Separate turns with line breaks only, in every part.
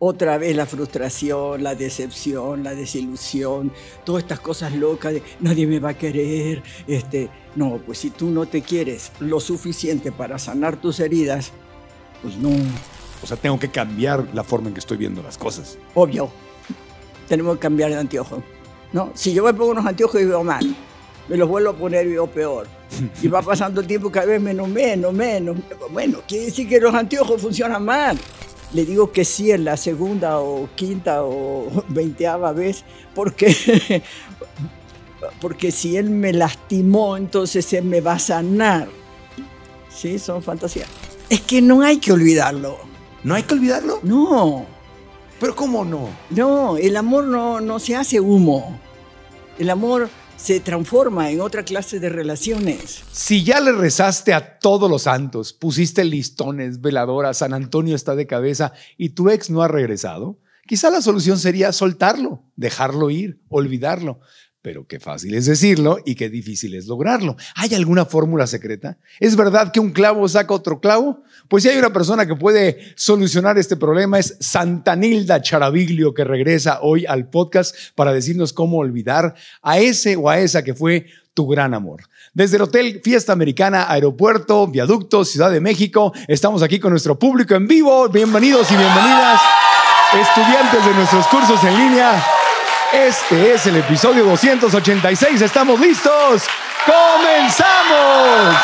Otra vez la frustración, la decepción, la desilusión, todas estas cosas locas de nadie me va a querer. Este, no, pues si tú no te quieres lo suficiente para sanar tus heridas, pues no.
O sea, tengo que cambiar la forma en que estoy viendo las cosas.
Obvio. Tenemos que cambiar de anteojo. ¿no? Si yo me pongo unos anteojos y veo mal, me los vuelvo a poner y veo peor. Y va pasando el tiempo cada vez menos, menos, menos. Bueno, quiere decir que los anteojos funcionan mal le digo que sí en la segunda o quinta o veinteava vez, porque, porque si él me lastimó, entonces él me va a sanar. Sí, son fantasías. Es que no hay que olvidarlo. ¿No hay que olvidarlo? No. ¿Pero cómo no? No, el amor no, no se hace humo. El amor se transforma en otra clase de relaciones. Si ya le rezaste a todos
los santos, pusiste listones, veladoras, San Antonio está de cabeza y tu ex no ha regresado, quizá la solución sería soltarlo, dejarlo ir, olvidarlo pero qué fácil es decirlo y qué difícil es lograrlo. ¿Hay alguna fórmula secreta? ¿Es verdad que un clavo saca otro clavo? Pues si hay una persona que puede solucionar este problema es Santanilda Charaviglio, que regresa hoy al podcast para decirnos cómo olvidar a ese o a esa que fue tu gran amor. Desde el Hotel Fiesta Americana, Aeropuerto, Viaducto, Ciudad de México, estamos aquí con nuestro público en vivo. Bienvenidos y bienvenidas, estudiantes de nuestros cursos en línea. Este es el episodio 286. ¿Estamos listos? ¡Comenzamos!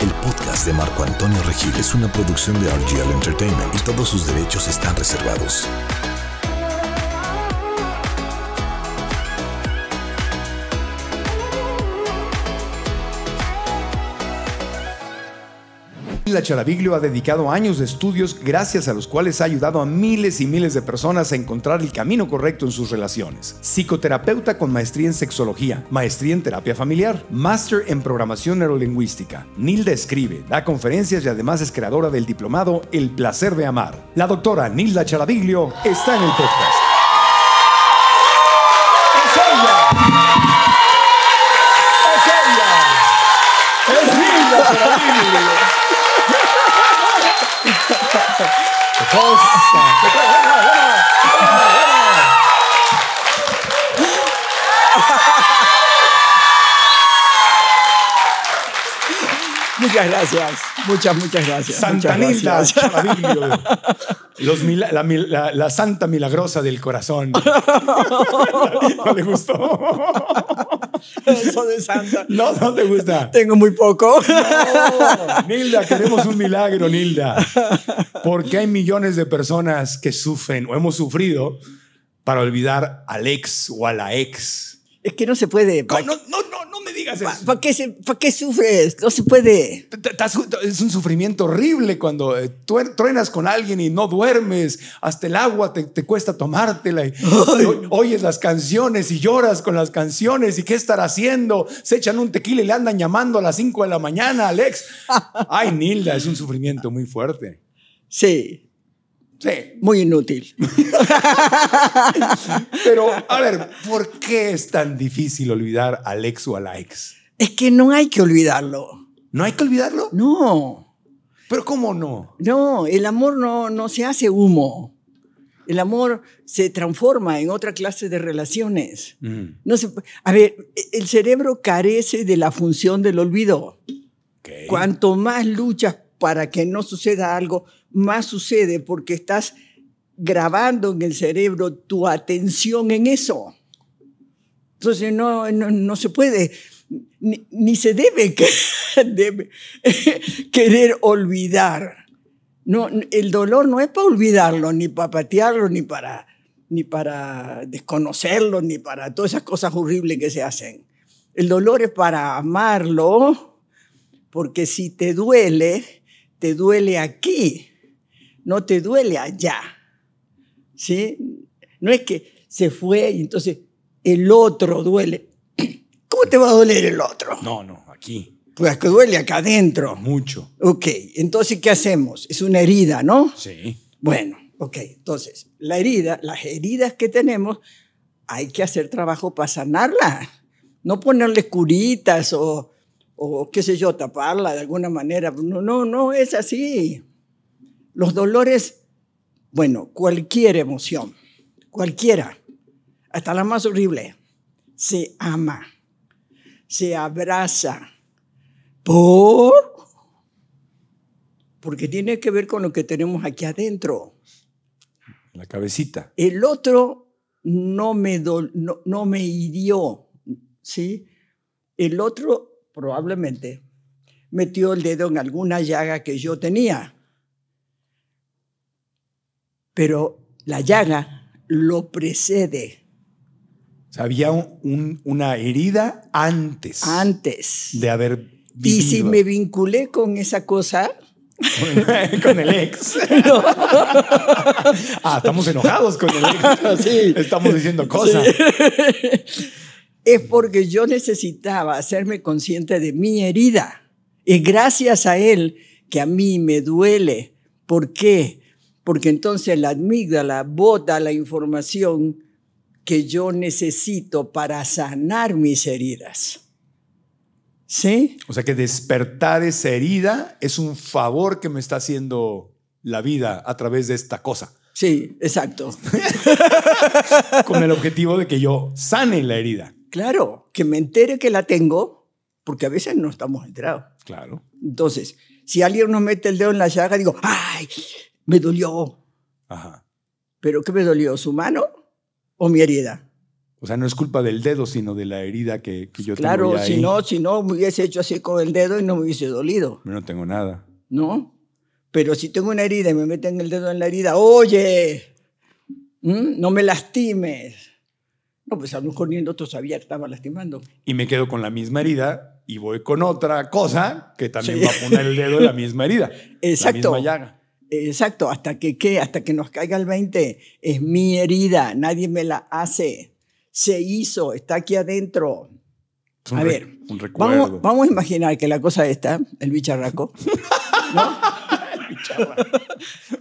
El podcast de Marco Antonio Regil es una producción de RGL Entertainment y todos sus derechos están reservados. Nilda Charaviglio ha dedicado años de estudios gracias a los cuales ha ayudado a miles y miles de personas a encontrar el camino correcto en sus relaciones. Psicoterapeuta con maestría en sexología, maestría en terapia familiar, máster en programación neurolingüística. Nilda escribe, da conferencias y además es creadora del diplomado El placer de amar. La doctora Nilda Charaviglio está en el podcast.
Muchas gracias. Muchas, muchas gracias. Santa Nilda,
la, santa milagrosa del corazón.
¿No
le gustó? Eso de santa. No, no te gusta. Tengo muy poco. Nilda, queremos un milagro, Nilda. Porque hay millones de personas que sufren o hemos sufrido para olvidar al ex o a la ex es que no se puede. No, no, no, me digas eso. ¿Para qué, sufres? No se puede. Es un sufrimiento horrible cuando eh, truenas con alguien y no duermes. Hasta el agua te, cuesta tomártela. oyes las canciones y lloras con las canciones. ¿Y qué estar haciendo? Se echan un tequila y le andan llamando a las 5 de la mañana, Alex. Ay, Nilda, es un sufrimiento muy fuerte. Sí.
Sí. Muy inútil.
Pero, a ver, ¿por qué es tan difícil olvidar al ex o a la ex?
Es que no hay que olvidarlo. ¿No hay que olvidarlo? No. ¿Pero cómo no? No, el amor no, no se hace humo. El amor se transforma en otra clase de relaciones. Mm. No a ver, el cerebro carece de la función del olvido. Cuanto más luchas para que no suceda algo, más sucede porque estás grabando en el cerebro tu atención en eso. Entonces no, no, se puede, ni, se debe, querer olvidar. No, el dolor no es para olvidarlo, ni para patearlo, ni para, ni para desconocerlo, ni para todas esas cosas horribles que se hacen. El dolor es para amarlo, porque si te duele, te duele aquí, no te duele allá. ¿Sí? No es que se fue y entonces el otro duele. ¿Cómo te va a doler el otro?
No, no, aquí.
Pues que duele acá adentro. Mucho. Ok, entonces, ¿qué hacemos? Es una herida, ¿no? Sí. Bueno, ok, entonces, la herida, las heridas que tenemos, hay que hacer trabajo para sanarla. No ponerle curitas o, o qué sé yo, taparla de alguna manera. No, no, no es así. Los dolores, bueno, cualquier emoción, cualquiera, hasta la más horrible, se ama, se abraza. ¿Por? Porque tiene que ver con lo que tenemos aquí adentro. La cabecita. El otro no me, no me hirió, ¿sí? El otro probablemente metió el dedo en alguna llaga que yo tenía pero la llaga lo precede.
O sea, había una herida antes.
Antes. De haber vivido. Y si me vinculé con esa cosa...
con el ex. ah, estamos enojados con el ex. Sí. Estamos diciendo cosas.
Es porque yo necesitaba hacerme consciente de mi herida. Y gracias a él que a mí me duele. ¿Por qué? porque entonces la amígdala bota la información que yo necesito para sanar mis heridas. ¿Sí?
O sea que despertar esa herida es un favor que me está haciendo la vida a través de esta cosa.
Sí, exacto.
Con el objetivo de que
yo sane la herida. Claro, que me entere que la tengo, porque a veces no estamos enterados. Claro. Entonces, si alguien nos mete el dedo en la llaga, digo, ¡ay! me dolió. Ajá. ¿Pero qué me dolió? ¿Su mano o mi herida?
O sea, no es culpa del dedo, sino de la herida que, yo claro, tengo. Claro, si no,
si no me hubiese hecho así con el dedo y no me hubiese dolido.
no tengo nada.
No. Pero si tengo una herida y me meten el dedo en la herida, oye, no me lastimes. No, pues a lo mejor ni el otro sabía que estaba lastimando.
Y me quedo con la misma herida y voy con otra
cosa que también va a poner el dedo en la misma herida. Exacto. La misma llaga exacto, hasta que ¿qué? hasta que nos caiga el 20, es mi herida, nadie me la hace, se hizo, está aquí adentro. a ver, vamos, vamos, a imaginar que la cosa está, el bicharraco,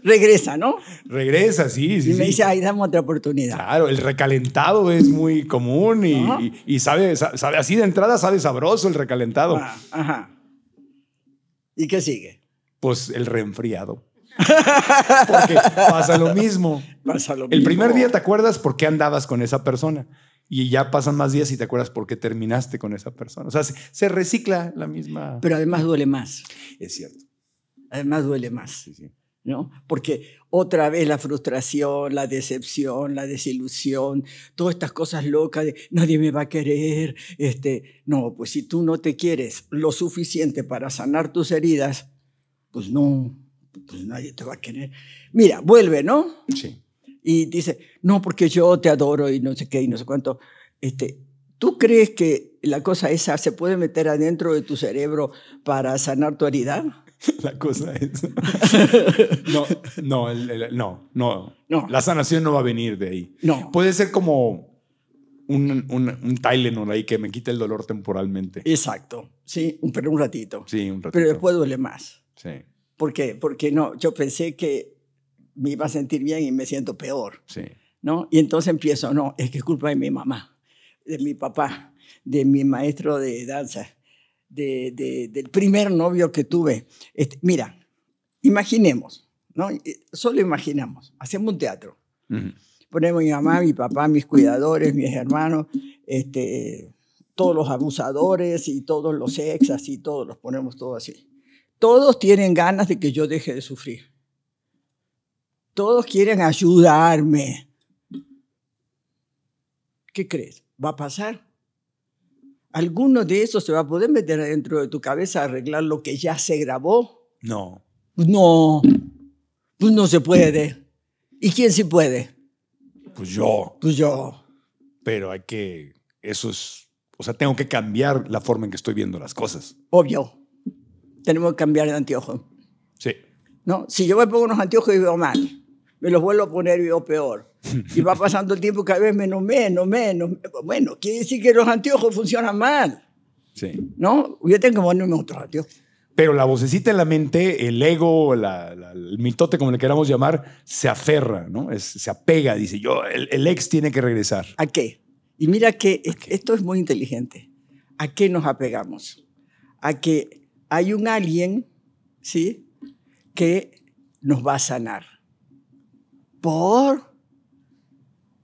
regresa, ¿no? Regresa, sí, Y me dice, ahí dame otra oportunidad. Claro, el recalentado es
muy común y, sabe, así de entrada sabe sabroso el recalentado. Ah,
ajá. ¿Y qué sigue?
Pues el reenfriado. Porque pasa lo
mismo. El primer
día te acuerdas por qué andabas con esa persona. Y ya pasan más días y te acuerdas por qué terminaste con esa persona. O sea, se, recicla la misma.
Pero además duele más. Es cierto. Además duele más. ¿No? Porque otra vez la frustración, la decepción, la desilusión, todas estas cosas locas de nadie me va a querer, este, no, pues si tú no te quieres lo suficiente para sanar tus heridas, pues no, pues nadie te va a querer. Mira, vuelve, ¿no? Sí. Y dice, no, porque yo te adoro y no sé qué y no sé cuánto. Este, ¿Tú crees que la cosa esa se puede meter adentro de tu cerebro para sanar tu herida? La cosa esa.
no, no, no, no, La sanación no va a venir de ahí. No. Puede ser como
un, un, un Tylenol ahí que me quite el dolor temporalmente. Exacto, sí, pero un ratito. Sí, un ratito. Pero después duele más. Sí porque, porque no, yo pensé que me iba a sentir bien y me siento peor. ¿no? Y entonces empiezo, no, es que es culpa de mi mamá, de mi papá, de mi maestro de danza, de, del primer novio que tuve. Este, mira, imaginemos, ¿no? Eh, solo imaginamos, hacemos un teatro. Ponemos mi mamá, mi papá, mis cuidadores, mis hermanos, este, todos los abusadores y todos los exas y todos, los ponemos todos así. Todos tienen ganas de que yo deje de sufrir. Todos quieren ayudarme. ¿Qué crees? ¿Va a pasar? ¿Alguno de esos se va a poder meter dentro de tu cabeza a arreglar lo que ya se grabó? No. No. Pues no se puede. ¿Y quién sí puede?
Pues yo.
Pues yo.
Pero hay que. Eso es. O sea, tengo que cambiar la forma en que estoy viendo las cosas.
Obvio tenemos que cambiar de anteojo. Sí. ¿No? Si yo me pongo unos anteojos y veo mal, me los vuelvo a poner y veo peor. Y va pasando el tiempo cada vez menos, menos, menos. Bueno, quiere decir que los anteojos funcionan mal. Sí. ¿No? Yo tengo que ponerme
otros anteojos. Pero la vocecita en la mente, el ego, el mitote, como le queramos llamar,
se aferra, ¿no? se apega, dice yo, el, ex tiene que regresar. ¿A qué? Y mira que esto es muy inteligente. ¿A qué nos apegamos? A qué...? hay un alguien, ¿sí? Que nos va a sanar. ¿Por?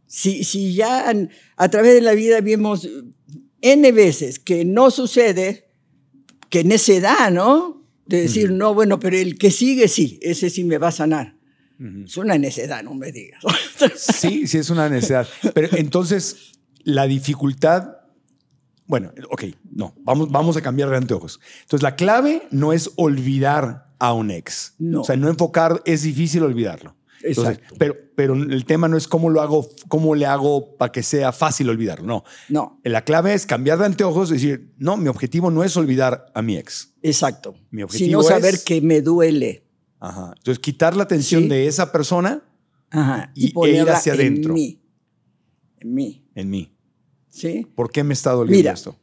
Si, ya a través de la vida vimos N veces que no sucede, que necedad, ¿no? De decir, no, bueno, pero el que sigue sí, ese sí me va a sanar. Es una necedad, no me digas.
sí, sí, es una necedad. Pero entonces, la dificultad bueno, ok, no, vamos, vamos a cambiar de anteojos. Entonces, la clave no es olvidar a un ex. No. O sea, no enfocar, es difícil olvidarlo. Exacto. pero, pero el tema no es cómo lo hago, cómo le hago para que sea fácil olvidarlo. No. No. La clave es cambiar de anteojos y decir, no, mi objetivo no es olvidar a mi ex. Exacto. Mi objetivo Sino saber que me duele. Ajá. Entonces, quitar la atención de esa
persona Ajá. y, e ir hacia adentro. En mí.
En mí. En mí. ¿Por qué me está doliendo esto?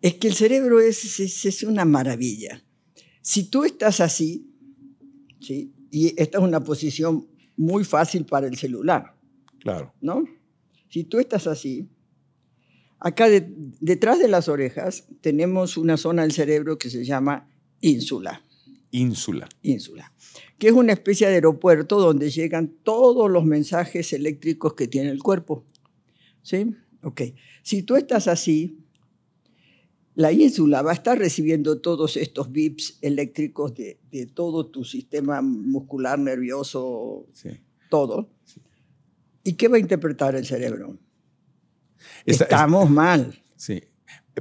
Es que el cerebro es, es, una maravilla. Si tú estás así, y esta es una posición muy fácil para el celular. Claro. ¿No? Si tú estás así, acá detrás de las orejas tenemos una zona del cerebro que se llama ínsula. Ínsula. Ínsula. Que es una especie de aeropuerto donde llegan todos los mensajes eléctricos que tiene el cuerpo. ¿Sí? Ok. Si tú estás así, la ínsula va a estar recibiendo todos estos bips eléctricos de, todo tu sistema muscular, nervioso, todo. ¿Y qué va a interpretar el cerebro?
Estamos mal.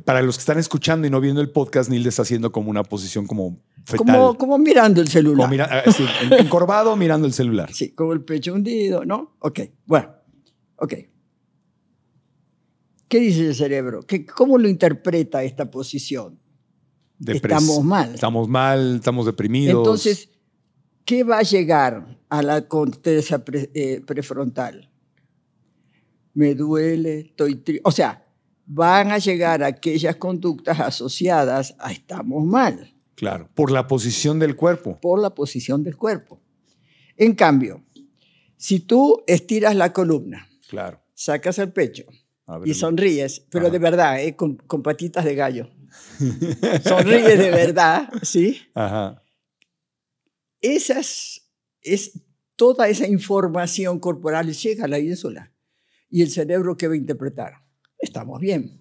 Para los que están escuchando y no viendo el podcast, Nilde está haciendo como una posición como fetal. Como, mirando el celular. Eh, encorvado mirando el celular. Sí,
con el pecho hundido, ¿no? Ok, bueno, ok. ¿Qué dice el cerebro? ¿Cómo lo interpreta esta posición?
estamos mal. Estamos mal, estamos deprimidos. Entonces,
¿qué va a llegar a la corteza eh, prefrontal? Me duele, estoy triste. O sea, van a llegar aquellas conductas asociadas a estamos mal. Claro, por la posición del cuerpo. Por la posición del cuerpo. En cambio, si tú estiras la columna, claro. sacas el pecho, y sonríes, pero de verdad, ¿eh? con, patitas de gallo. sonríes de verdad, ¿sí? Ajá. Esas, es, toda esa información corporal llega a la ínsula y el cerebro que va a interpretar. Estamos bien.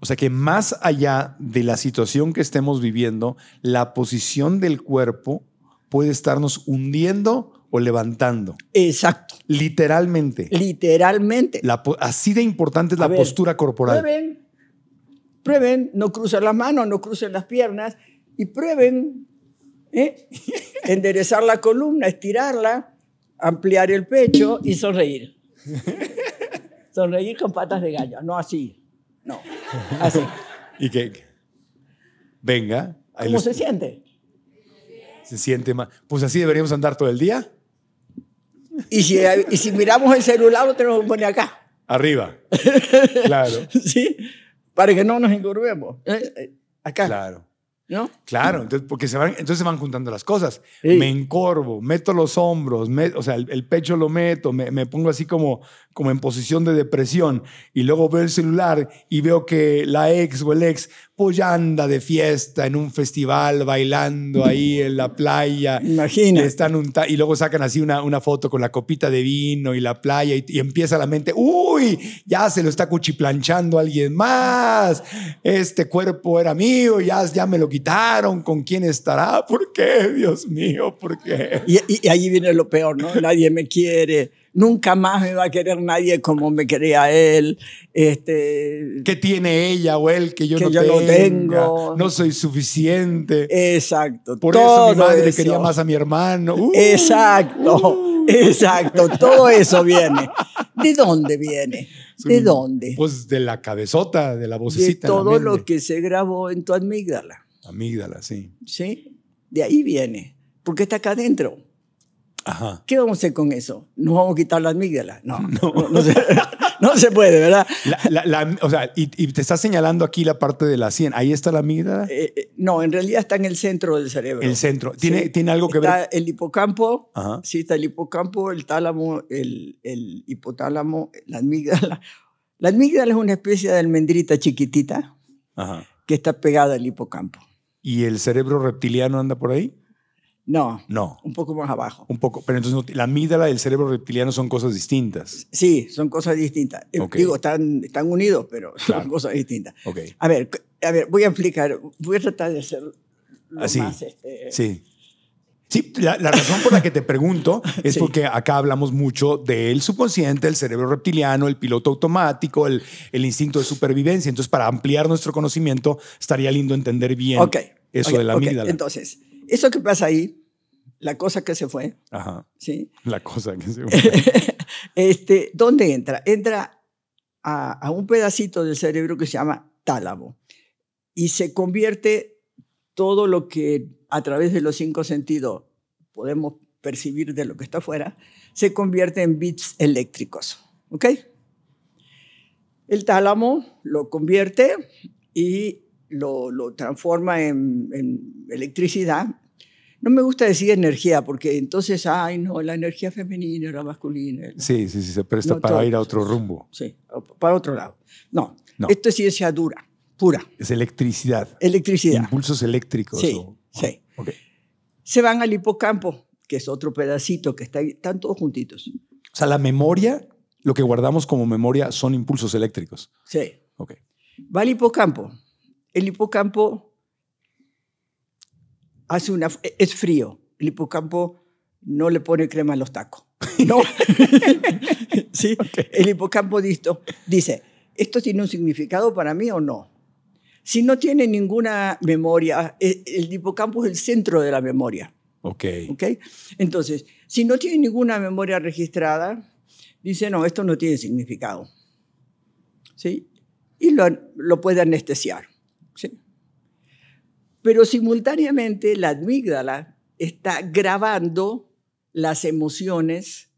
O sea que más allá de la situación que estemos viviendo, la posición del cuerpo puede estarnos hundiendo o levantando. Exacto. Literalmente.
Literalmente.
así de importante es la postura corporal.
Prueben, prueben, no cruzar las manos, no crucen las piernas y prueben ¿eh? enderezar la columna, estirarla, ampliar el pecho y sonreír. sonreír con patas de gallo, no así, no,
así. ¿Y qué? Venga. ¿Cómo se siente? Se siente más. Pues así deberíamos andar
todo el día. Y si, miramos el celular, lo tenemos que poner acá. Arriba. Claro. ¿Sí? Para que no nos encorvemos. Eh. Eh,
acá. Claro.
¿No? Claro,
entonces, porque se van, entonces van juntando las cosas. Me encorvo, meto los hombros, o sea, el, pecho lo meto, me, pongo así como, como en posición de depresión y luego veo el celular y veo que la ex o el ex anda de fiesta en un festival, bailando ahí en la playa. Imagina. Están y luego sacan así una, foto con la copita de vino y la playa y, empieza la mente, uy, ya se lo está cuchiplanchando alguien más, este cuerpo era mío, ya, ya me lo quitaron, ¿con quién estará? ¿Por qué,
Dios mío? ¿Por qué? Y, y ahí viene lo peor, ¿no? Nadie me quiere nunca más me va a querer nadie como me quería él. Este, ¿Qué tiene ella o él que yo, no, yo no tengo? No soy suficiente. Exacto. Por eso mi madre quería más a mi hermano. Uh. exacto, exacto. Todo eso viene. ¿De dónde viene? ¿De dónde?
Pues de la cabezota, de la vocecita. De todo lo
que se grabó en tu amígdala.
Amígdala, sí.
Sí, de ahí viene, porque está acá adentro. ¿Qué vamos a hacer con eso? ¿Nos vamos a quitar la amígdala? No, no, no,
se, puede, ¿verdad? o sea, y, te está señalando aquí la parte de la sien. ¿Ahí está la amígdala?
Eh, eh, no, en realidad está en el centro del cerebro. El centro. ¿Tiene, ¿tiene algo que ver? Está el hipocampo, Ajá. sí, está el hipocampo, el tálamo, el, hipotálamo, la amígdala. La amígdala es una especie de almendrita chiquitita que está pegada al hipocampo. ¿Y el cerebro reptiliano anda por ahí? No. No. Un poco más abajo.
Un poco. Pero entonces la amígdala y el cerebro reptiliano son cosas distintas. Sí,
son cosas distintas. Eh, digo, están, unidos, pero son cosas distintas. A ver, a ver, voy a explicar. Voy a tratar de hacer lo más... Este, sí. Sí, la, razón por la que te
pregunto es porque acá hablamos mucho del subconsciente, el cerebro reptiliano, el piloto automático, el, instinto de supervivencia. Entonces, para ampliar nuestro conocimiento, estaría lindo entender bien eso de la amígdala.
Entonces, eso qué pasa ahí la cosa que se fue. Ajá. ¿Sí?
La cosa que se fue.
este, ¿Dónde entra? Entra a, un pedacito del cerebro que se llama tálamo y se convierte todo lo que a través de los cinco sentidos podemos percibir de lo que está afuera, se convierte en bits eléctricos. ¿Ok? El tálamo lo convierte y lo, transforma en electricidad no me gusta decir energía, porque entonces, ay, no, la energía femenina, la masculina.
Sí, sí, sí, se presta para ir a otro rumbo.
Sí, para otro lado. No, no, esto es ciencia dura, pura.
Es electricidad.
Electricidad.
Impulsos eléctricos. Sí, sí. Okay.
Se van al hipocampo, que es otro pedacito que está están todos juntitos. O
sea, la memoria, lo que guardamos como memoria son impulsos eléctricos.
Sí. Ok. Va al hipocampo. El hipocampo hace una, e, es frío. El hipocampo no le pone crema a los tacos. ¿No? ¿Sí? El hipocampo disto, dice, ¿esto tiene un significado para mí o no? Si no tiene ninguna memoria, e, el hipocampo es el centro de la memoria. Ok. okay? Entonces, si no tiene ninguna memoria registrada, dice, no, esto no tiene significado. ¿Sí? Y lo, lo puede anestesiar. ¿Sí? Pero simultáneamente la amígdala está grabando las emociones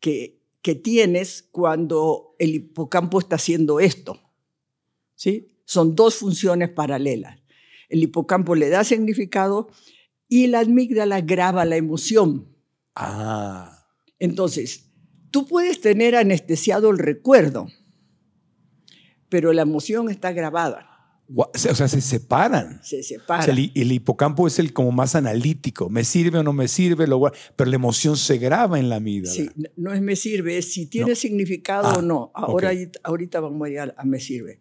que, tienes cuando el hipocampo está haciendo esto. ¿sí? Son dos funciones paralelas. El hipocampo le da significado y la amígdala graba la emoción. Ah. Entonces, tú puedes tener anestesiado el recuerdo, pero la emoción está grabada.
O sea, se separan.
Se separan. el,
hipocampo es el como más analítico. ¿Me sirve o no me sirve? Lo pero la emoción se graba en la amígdala. Sí,
no es me sirve, es si tiene significado o ah, no. Ahora, Ahorita vamos a ir a, me sirve.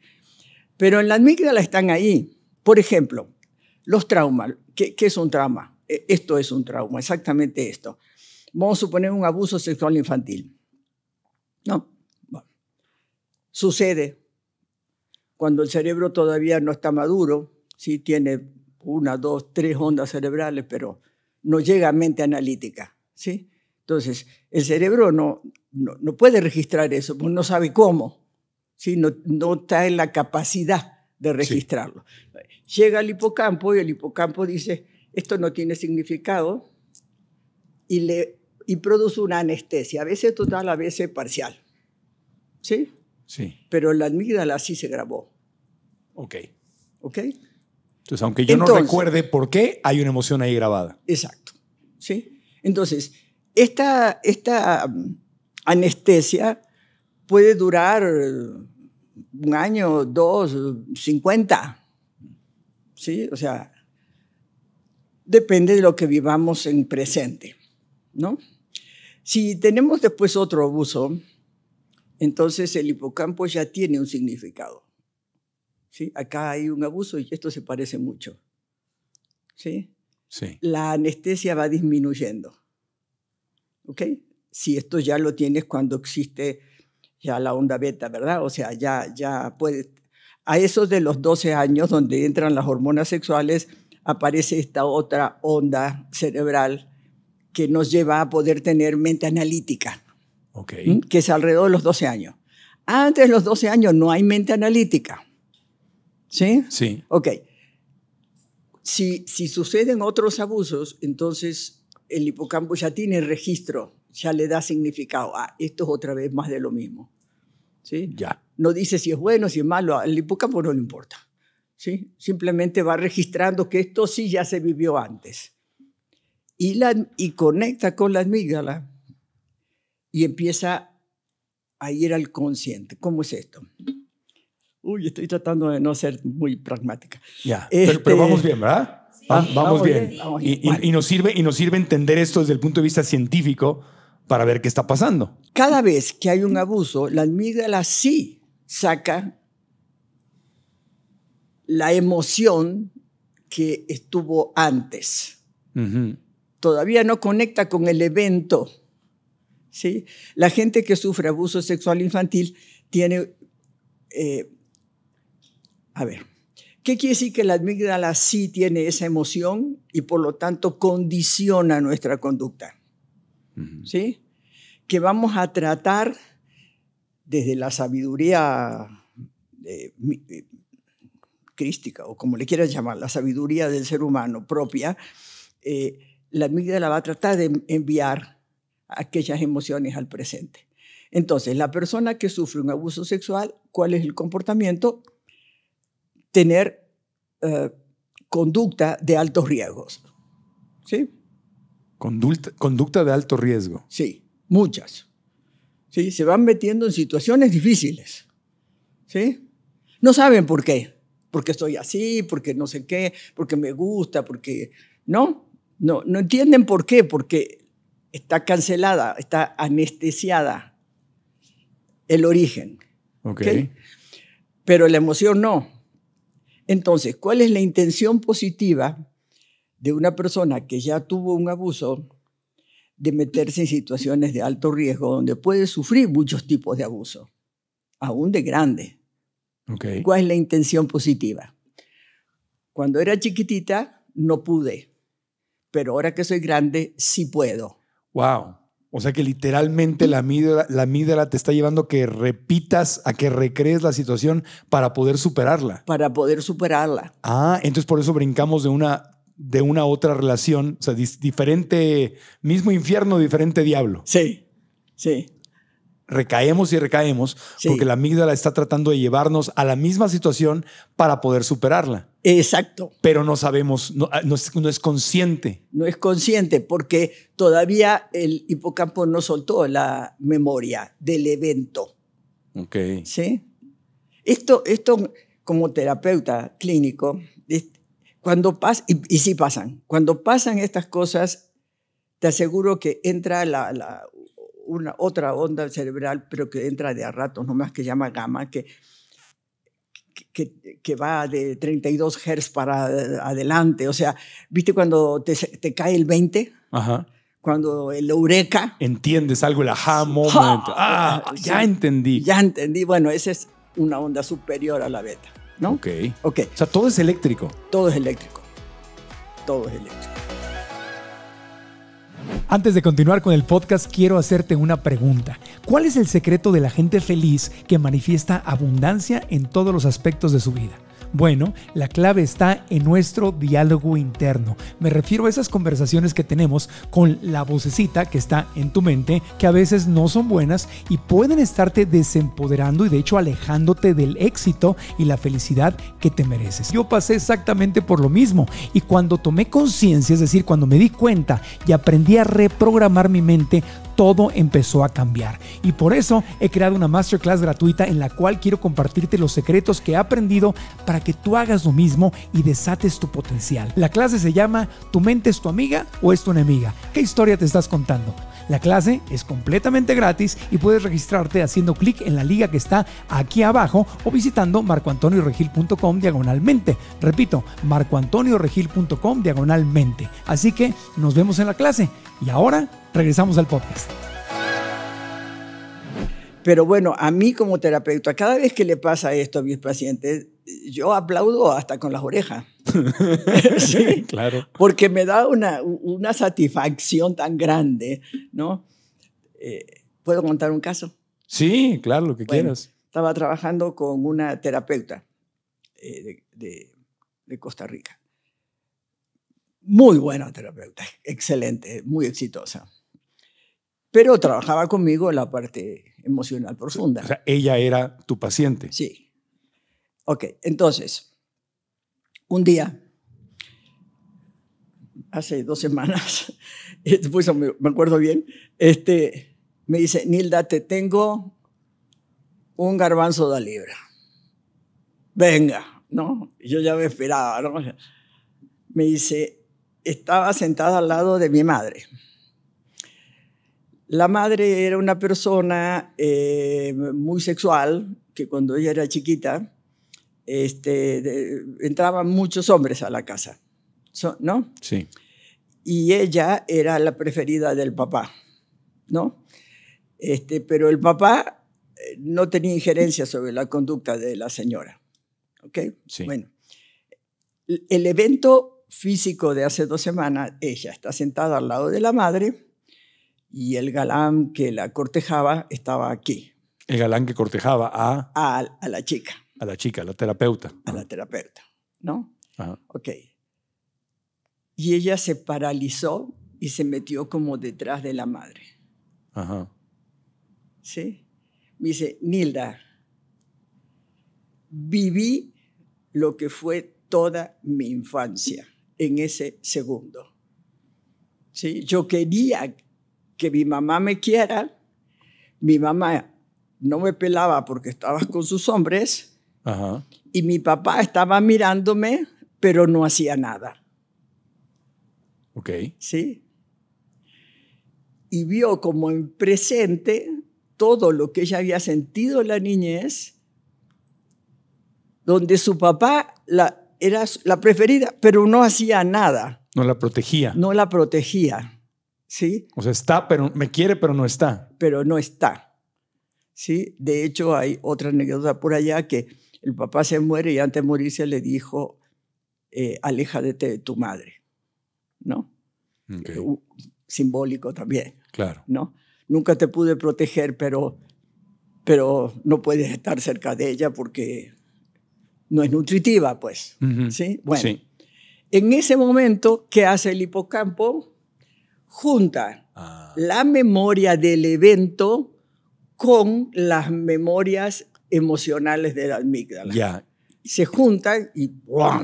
Pero en la amígdala están ahí. Por ejemplo, los traumas. ¿Qué, ¿Qué, es un trauma? E, esto es un trauma, exactamente esto. Vamos a suponer un abuso sexual infantil. No. Bueno. Sucede, cuando el cerebro todavía no está maduro, sí tiene una, dos, tres ondas cerebrales, pero no llega a mente analítica, ¿sí? Entonces, el cerebro no, no, puede registrar eso, pues no sabe cómo, ¿sí? No, está en la capacidad de registrarlo. Llega al hipocampo y el hipocampo dice, esto no tiene significado, y, le, y produce una anestesia, a veces total, a veces parcial, ¿sí? Sí. Pero la amígdala sí se grabó. Ok. ¿Ok?
Entonces, aunque yo no recuerde por qué, hay una emoción ahí grabada.
Exacto. ¿Sí? Entonces, esta, esta um, anestesia puede durar un año, dos, cincuenta. ¿Sí? O sea, depende de lo que vivamos en presente, ¿no? Si tenemos después otro abuso, entonces el hipocampo ya tiene un significado. ¿Sí? Acá hay un abuso y esto se parece mucho. ¿Sí? La anestesia va disminuyendo. ¿Ok? Si esto ya lo tienes cuando existe ya la onda beta, ¿verdad? O sea, ya, ya puede. A esos de los 12 años donde entran las hormonas sexuales, aparece esta otra onda cerebral que nos lleva a poder tener mente analítica que es alrededor de los 12 años. Antes de los 12 años no hay mente analítica. ¿Sí? Sí. Ok. Si, si suceden otros abusos, entonces el hipocampo ya tiene registro, ya le da significado. a ah, esto es otra vez más de lo mismo. ¿Sí? Ya. No dice si es bueno, si es malo, al hipocampo no le importa. ¿Sí? Simplemente va registrando que esto sí ya se vivió antes. Y, la, y conecta con la amígdala, y empieza a ir al consciente. ¿Cómo es esto? Uy, estoy tratando de no ser muy pragmática. Ya, pero, este, vamos bien, ¿verdad? vamos, bien. y, nos
sirve, y nos sirve entender esto desde el punto de vista científico para ver qué está pasando.
Cada vez que hay un abuso, la amígdala sí saca la emoción que estuvo antes. Todavía no conecta con el evento, la gente que sufre abuso sexual infantil tiene... Eh, a ver, ¿Qué quiere decir que la amígdala sí tiene esa emoción y por lo tanto condiciona nuestra conducta? ¿Sí? Que vamos a tratar desde la sabiduría eh, eh, crística, o como le quieras llamar, la sabiduría del ser humano propia, eh, la amígdala va a tratar de enviar aquellas emociones al presente. Entonces, la persona que sufre un abuso sexual, ¿cuál es el comportamiento? Tener eh, conducta de altos riesgos. ¿Sí? Conducta, conducta de alto riesgo. Sí, muchas. ¿Sí? Se van metiendo en situaciones difíciles. ¿Sí? No saben por qué. Porque estoy así, porque no sé qué, porque me gusta, porque... No, no, no entienden por qué, porque está cancelada, está anestesiada el origen. Pero la emoción no. Entonces, ¿cuál es la intención positiva de una persona que ya tuvo un abuso de meterse en situaciones de alto riesgo donde puede sufrir muchos tipos de abuso, aún de grande? ¿Cuál es la intención positiva? Cuando era chiquitita no pude, pero ahora que soy grande sí puedo.
Wow. O sea que literalmente la amígdala, la te está llevando a que repitas, a que recrees la situación para poder superarla.
Para poder superarla.
Ah, entonces por eso brincamos de una de una otra relación, o sea, diferente, mismo infierno, diferente diablo. Sí, sí recaemos y recaemos porque la amígdala está tratando de llevarnos a la misma situación para poder superarla. Exacto. Pero no sabemos, ah, no, es, consciente.
No es consciente porque todavía el hipocampo no soltó la memoria del evento. Ok. ¿Sí? Esto, esto como terapeuta clínico, cuando pasa, y, sí pasan, cuando pasan estas cosas, te aseguro que entra la una, otra onda cerebral, pero que entra de a ratos, nomás que llama gamma, que, que, que, va de 32 Hz para adelante. O sea, ¿viste cuando te, te cae el 20? Ajá. Cuando el eureka. Entiendes algo, el aha momento, ah, ah, ya entendí. Ya entendí. Bueno, esa es una onda superior a la beta, ¿no? Ok. Ok. O sea, todo es eléctrico. Todo es eléctrico. Todo es eléctrico.
Antes de continuar con el podcast, quiero hacerte una pregunta. ¿Cuál es el secreto de la gente feliz que manifiesta abundancia en todos los aspectos de su vida? Bueno, la clave está en nuestro diálogo interno. Me refiero a esas conversaciones que tenemos con la vocecita que está en tu mente, que a veces no son buenas y pueden estarte desempoderando y de hecho alejándote del éxito y la felicidad que te mereces. Yo pasé exactamente por lo mismo y cuando tomé conciencia, es decir, cuando me di cuenta y aprendí a reprogramar mi mente, todo empezó a cambiar. Y por eso he creado una masterclass gratuita en la cual quiero compartirte los secretos que he aprendido para que tú hagas lo mismo y desates tu potencial. La clase se llama ¿Tu mente es tu amiga o es tu enemiga? ¿Qué historia te estás contando? La clase es completamente gratis y puedes registrarte haciendo clic en la liga que está aquí abajo o visitando marcoantonioregil.com diagonalmente. Repito, marcoantonioregil.com diagonalmente. Así que nos vemos en la clase. Y ahora Regresamos al podcast.
Pero bueno, a mí como terapeuta, cada vez que le pasa esto a mis pacientes, yo aplaudo hasta con las orejas. ¿Sí? Claro. Porque me da una, una satisfacción tan grande, ¿no? Eh, ¿Puedo contar un caso? Sí,
claro, lo que quieras.
Estaba trabajando con una terapeuta eh, de Costa Rica. Muy buena terapeuta, excelente, muy exitosa pero trabajaba conmigo en la parte emocional profunda. O sea, ella era tu paciente. Sí. Ok, entonces, un día, hace dos semanas, eh, pues, me acuerdo bien, este, me dice, Nilda, te tengo un garbanzo de libra. Venga, ¿no? Yo ya me esperaba, ¿no? Me dice, estaba sentada al lado de mi madre la madre era una persona eh, muy sexual, que cuando ella era chiquita, este, entraban muchos hombres a la casa, ¿no? Sí. Y ella era la preferida del papá, ¿no? Este, pero el papá eh, no tenía injerencia sobre la conducta de la señora, ¿ok? Sí. Bueno, el evento físico de hace dos semanas, ella está sentada al lado de la madre, y el galán que la cortejaba estaba aquí. El galán que cortejaba a... A, la chica. A la chica, a la terapeuta. A la terapeuta, ¿no? Ajá. Ok. Y ella se paralizó y se metió como detrás de la madre. Ajá. ¿Sí? Me dice, Nilda, viví lo que fue toda mi infancia en ese segundo. ¿Sí? Yo quería que mi mamá me quiera. Mi mamá no me pelaba porque estaba con sus hombres. Y mi papá estaba mirándome, pero no hacía nada. Ok. Sí. Y vio como en presente todo lo que ella había sentido en la niñez, donde su papá la, era la preferida, pero no hacía nada.
No la protegía.
No la protegía. O sea, está, pero me quiere, pero no está. Pero no está, ¿sí? De hecho, hay otra anécdota por allá que el papá se muere y antes de morirse le dijo, eh, aléjate de tu madre, ¿no? Eh, simbólico también. Claro. ¿No? Nunca te pude proteger, pero, pero no puedes estar cerca de ella porque no es nutritiva, pues. ¿Sí? Bueno, en ese momento, ¿qué hace el hipocampo? junta ah. la memoria del evento con las memorias emocionales de la amígdala. Ya. Se juntan
y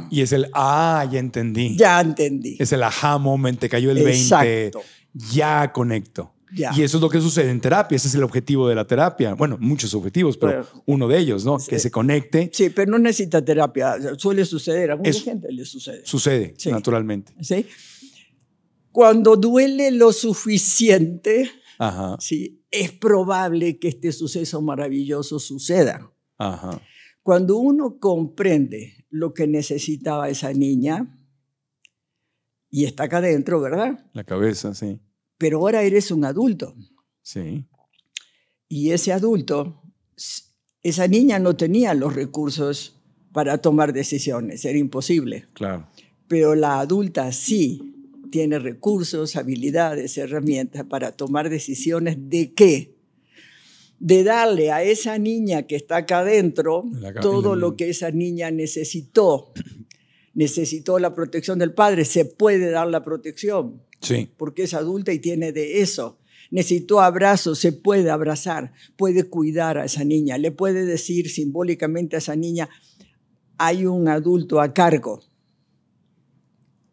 Y es el, ah, ya entendí. Ya entendí. Es el aha moment, cayó el Exacto. 20. Ya conecto. Y eso es lo que sucede en terapia, ese es el objetivo de la terapia.
Bueno, muchos objetivos, pero, uno de ellos, ¿no? Que se conecte. Sí, pero no necesita terapia, suele suceder, a mucha gente le sucede.
Sucede, naturalmente.
Sí. Cuando duele lo suficiente, ¿sí? es probable que este suceso maravilloso suceda. Cuando uno comprende lo que necesitaba esa niña, y está acá adentro, ¿verdad? La
cabeza, sí.
Pero ahora eres un adulto. Sí. Y ese adulto, esa niña no tenía los recursos para tomar decisiones, era imposible. Claro. Pero la adulta sí tiene recursos, habilidades, herramientas para tomar decisiones de qué. De darle a esa niña que está acá adentro todo lo que esa niña necesitó. Necesitó la protección del padre, se puede dar la protección. Sí. Porque es adulta y tiene de eso. Necesitó abrazos, se puede abrazar, puede cuidar a esa niña, le puede decir simbólicamente a esa niña, hay un adulto a cargo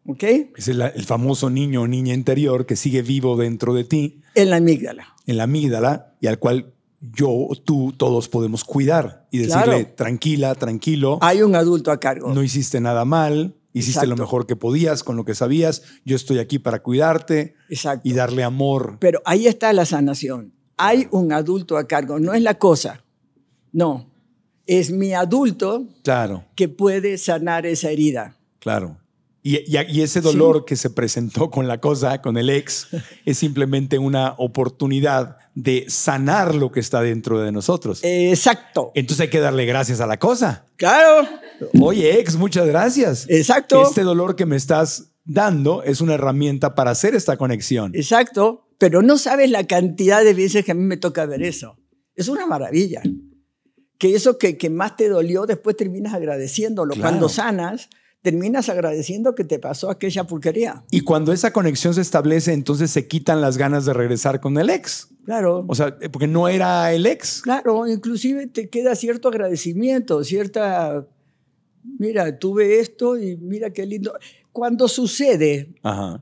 ¿Ok?
Es el, famoso niño o niña interior que sigue vivo dentro de ti.
En la amígdala.
En la amígdala y al cual yo, tú, todos podemos cuidar y decirle, tranquila, tranquilo. Hay un adulto a cargo. No hiciste nada mal, hiciste lo mejor que podías con lo que sabías, yo estoy aquí para cuidarte
y darle amor. Pero ahí está la sanación. Hay un adulto a cargo, no es la cosa, no, es mi adulto claro. que puede sanar esa herida.
Claro. Y, ese dolor que se presentó con la cosa, con el ex, es simplemente una oportunidad de sanar lo que está dentro de nosotros. Exacto. Entonces hay que darle gracias a la cosa. Claro. Oye, ex, muchas gracias. Exacto. Este dolor que me estás dando es una herramienta para hacer esta conexión.
Exacto. Pero no sabes la cantidad de veces que a mí me toca ver eso. Es una maravilla. Que eso que, más te dolió, después terminas agradeciéndolo. Cuando sanas, terminas agradeciendo que te pasó aquella porquería.
Y cuando esa conexión se establece, entonces se quitan las ganas de regresar con el ex. Claro. O sea, porque
no era el ex. Claro, inclusive te queda cierto agradecimiento, cierta, mira, tuve esto y mira qué lindo. Cuando sucede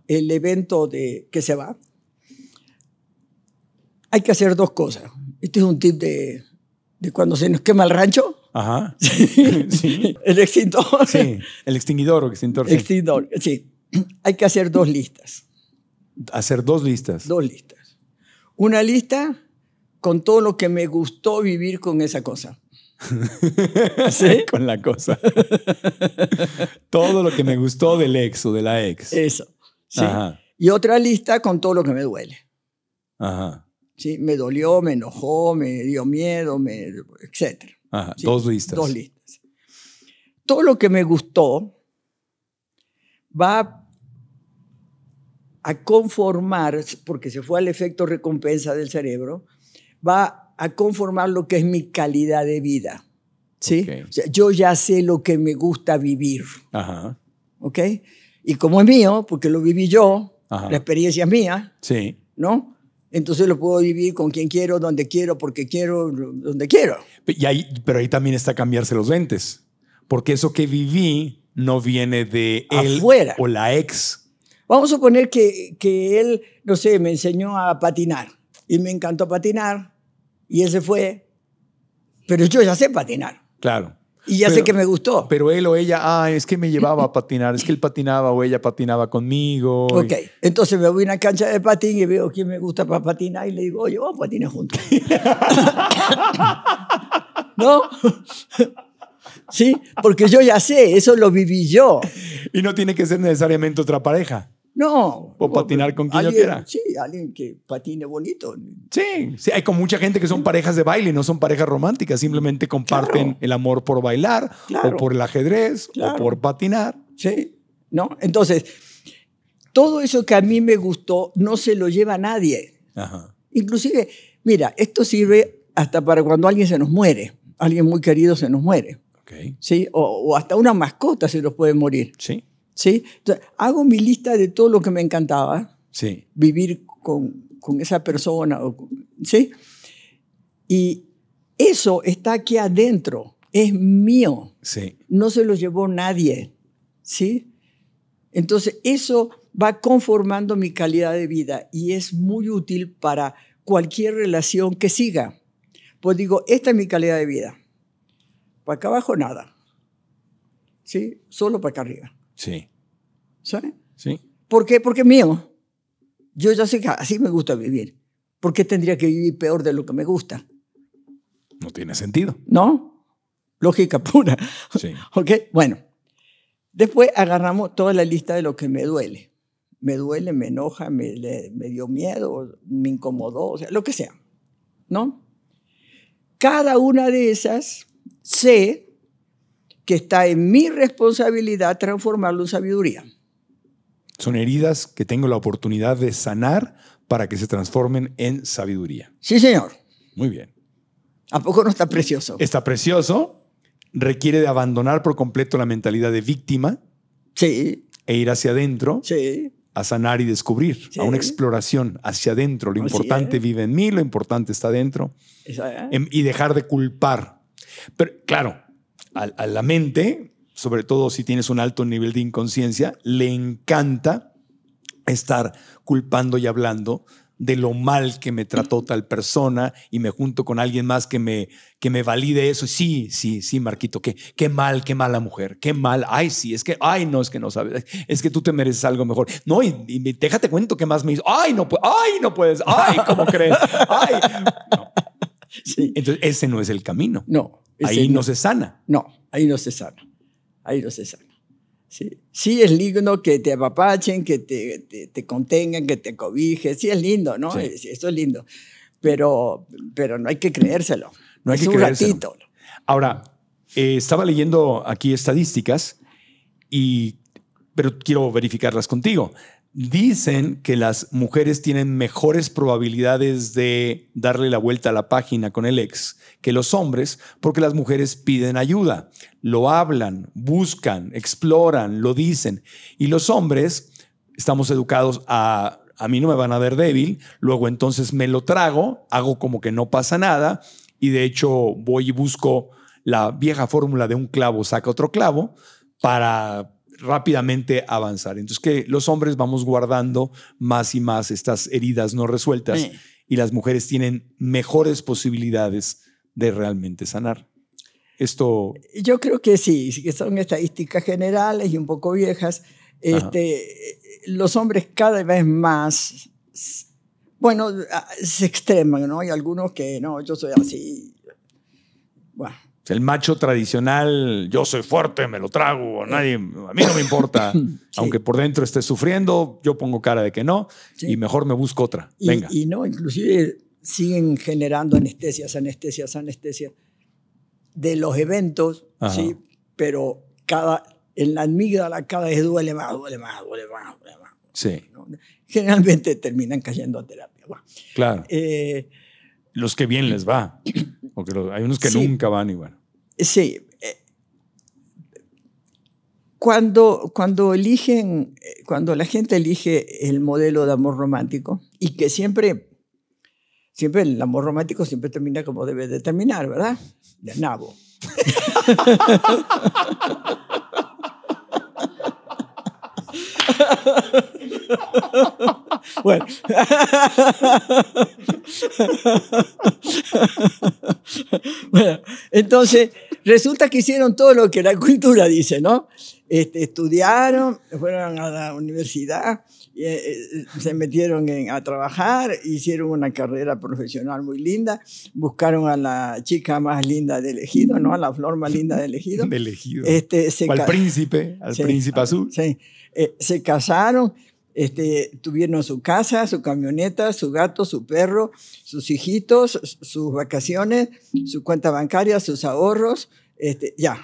el evento de que se va, hay que hacer dos cosas. Este es un tip de cuando se nos quema el rancho.
Ajá. Sí.
El extintor. Sí, el extinguidor o extintor. Extintor, sí. Hay que hacer dos listas. Hacer dos listas. Dos listas. Una lista con todo lo que me gustó vivir con esa cosa.
¿Sí? con la cosa. todo lo que me gustó del ex o de la ex. Eso. Sí.
Y otra lista con todo lo que me duele. Ajá. Sí, me dolió, me enojó, me dio miedo, me, etcétera.
Ajá, dos listas.
Todo lo que me gustó va a conformar, porque se fue al efecto recompensa del cerebro, va a conformar lo que es mi calidad de vida. ¿Sí? yo ya sé lo que me gusta vivir. Ajá. ¿Ok? Y como es mío, porque lo viví yo, la experiencia es mía, sí. ¿no? entonces lo puedo vivir con quien quiero, donde quiero, porque quiero, donde quiero.
Y ahí, pero ahí también está cambiarse los lentes, porque eso que viví no viene de él o la ex.
Vamos a suponer que, que él, no sé, me enseñó a patinar y me encantó patinar y ese fue, pero yo ya sé patinar. Claro. Y ya sé que me gustó. Pero él o ella,
ah, es que me llevaba a patinar, es que él patinaba o ella patinaba conmigo. Ok,
entonces me voy a una cancha de patín y veo quién me gusta para patinar y le digo, oye, vamos a patinar juntos. ¿No? sí, porque yo ya sé,
eso lo viví yo. Y no tiene que ser necesariamente otra pareja. No. O patinar con quien alguien, quiera.
Sí, alguien que patine bonito.
Sí, hay con mucha gente que son parejas de baile, no son parejas románticas, simplemente comparten el amor por bailar, o por el ajedrez, o
por patinar. Sí, ¿no? Entonces, todo eso que a mí me gustó no se lo lleva a nadie. Inclusive, mira, esto sirve hasta para cuando alguien se nos muere, alguien muy querido se nos muere. ¿sí? O, o hasta una mascota se nos puede morir. Sí. ¿sí? hago mi lista de todo lo que me encantaba. Sí. Vivir con, con esa persona, ¿sí? Y eso está aquí adentro, es mío. Sí. No se lo llevó nadie, ¿sí? Entonces, eso va conformando mi calidad de vida y es muy útil para cualquier relación que siga. Pues digo, esta es mi calidad de vida. Para acá abajo nada. ¿Sí? Solo para acá arriba. Sí. ¿Sabe? Sí. ¿Por qué? Porque mío. Yo ya sé que así me gusta vivir. ¿Por qué tendría que vivir peor de lo que me gusta? No tiene sentido. ¿No? Lógica pura. Sí. ¿Ok? Bueno. Después agarramos toda la lista de lo que me duele. Me duele, me enoja, me, dio miedo, me incomodó, o sea, lo que sea. ¿No? Cada una de esas sé que está en mi responsabilidad transformarlo en sabiduría.
Son heridas que tengo la oportunidad de sanar para que se transformen en sabiduría. Sí, señor. Muy bien. ¿A poco no está precioso? Está precioso. Requiere de abandonar por completo la mentalidad de víctima. Sí. E ir hacia adentro. Sí. A sanar y descubrir. A una exploración hacia adentro. Lo importante vive en mí, lo importante está adentro. Em, y dejar de culpar. Pero claro, a, la mente, sobre todo si tienes un alto nivel de inconsciencia, le encanta estar culpando y hablando de lo mal que me trató tal persona y me junto con alguien más que me, que me valide eso. Sí, sí, sí, Marquito, qué, qué mal, qué mala mujer, qué mal. Ay, sí, es que, ay, no, es que no sabes, es que tú te mereces algo mejor. No, y, déjate cuento qué más me hizo. Ay, no, ay, no puedes, ay, ¿cómo crees? Ay, entonces, ese no es el camino.
No. Ahí no, se sana. No, ahí no se sana. Ahí no se sana. Sí, sí es lindo que te apapachen, que te, contengan, que te cobijen. Sí es lindo, ¿no? Sí. eso es lindo. Pero, pero no hay que creérselo. No hay que creérselo.
Ahora, eh, estaba leyendo aquí estadísticas, y, pero quiero verificarlas contigo. Dicen que las mujeres tienen mejores probabilidades de darle la vuelta a la página con el ex que los hombres porque las mujeres piden ayuda, lo hablan, buscan, exploran, lo dicen. Y los hombres estamos educados a a mí no me van a ver débil, luego entonces me lo trago, hago como que no pasa nada y de hecho voy y busco la vieja fórmula de un clavo saca otro clavo para rápidamente avanzar. Entonces, que los hombres vamos guardando más y más estas heridas no resueltas y las mujeres tienen mejores posibilidades de realmente sanar. Esto.
Yo creo que sí, que son estadísticas generales y un poco viejas. Este, los hombres cada vez más, bueno, se extreman, ¿no? Hay algunos que no, yo soy así. Bueno
el macho tradicional, yo soy fuerte, me lo trago, a nadie, a mí no me importa. Aunque por dentro esté sufriendo, yo pongo cara de que no y mejor me busco otra. Venga. Y,
no, inclusive siguen generando anestesias, anestesias, anestesias de los eventos, sí, pero cada en la amígdala cada vez duele más, duele más, duele más, duele
más. Sí.
Generalmente terminan cayendo a terapia. claro. Eh,
los que bien les va. Porque hay unos que nunca van igual.
Sí. Eh, cuando, cuando, eligen, eh, cuando la gente elige el modelo de amor romántico, y que siempre, siempre el amor romántico siempre termina como debe de terminar, ¿verdad? De nabo. bueno. bueno, entonces resulta que hicieron todo lo que la cultura dice, ¿no? Este, estudiaron, fueron a la universidad, eh, eh, se metieron a trabajar, hicieron una carrera profesional muy linda, buscaron a la chica más linda del ejido, ¿no? A la flor más linda del ejido. Del ejido. Este, al príncipe, al príncipe azul. Sí. Eh, se casaron este, tuvieron su casa, su camioneta, su gato, su perro, sus hijitos, sus vacaciones, su cuenta bancaria, sus ahorros, este, ya,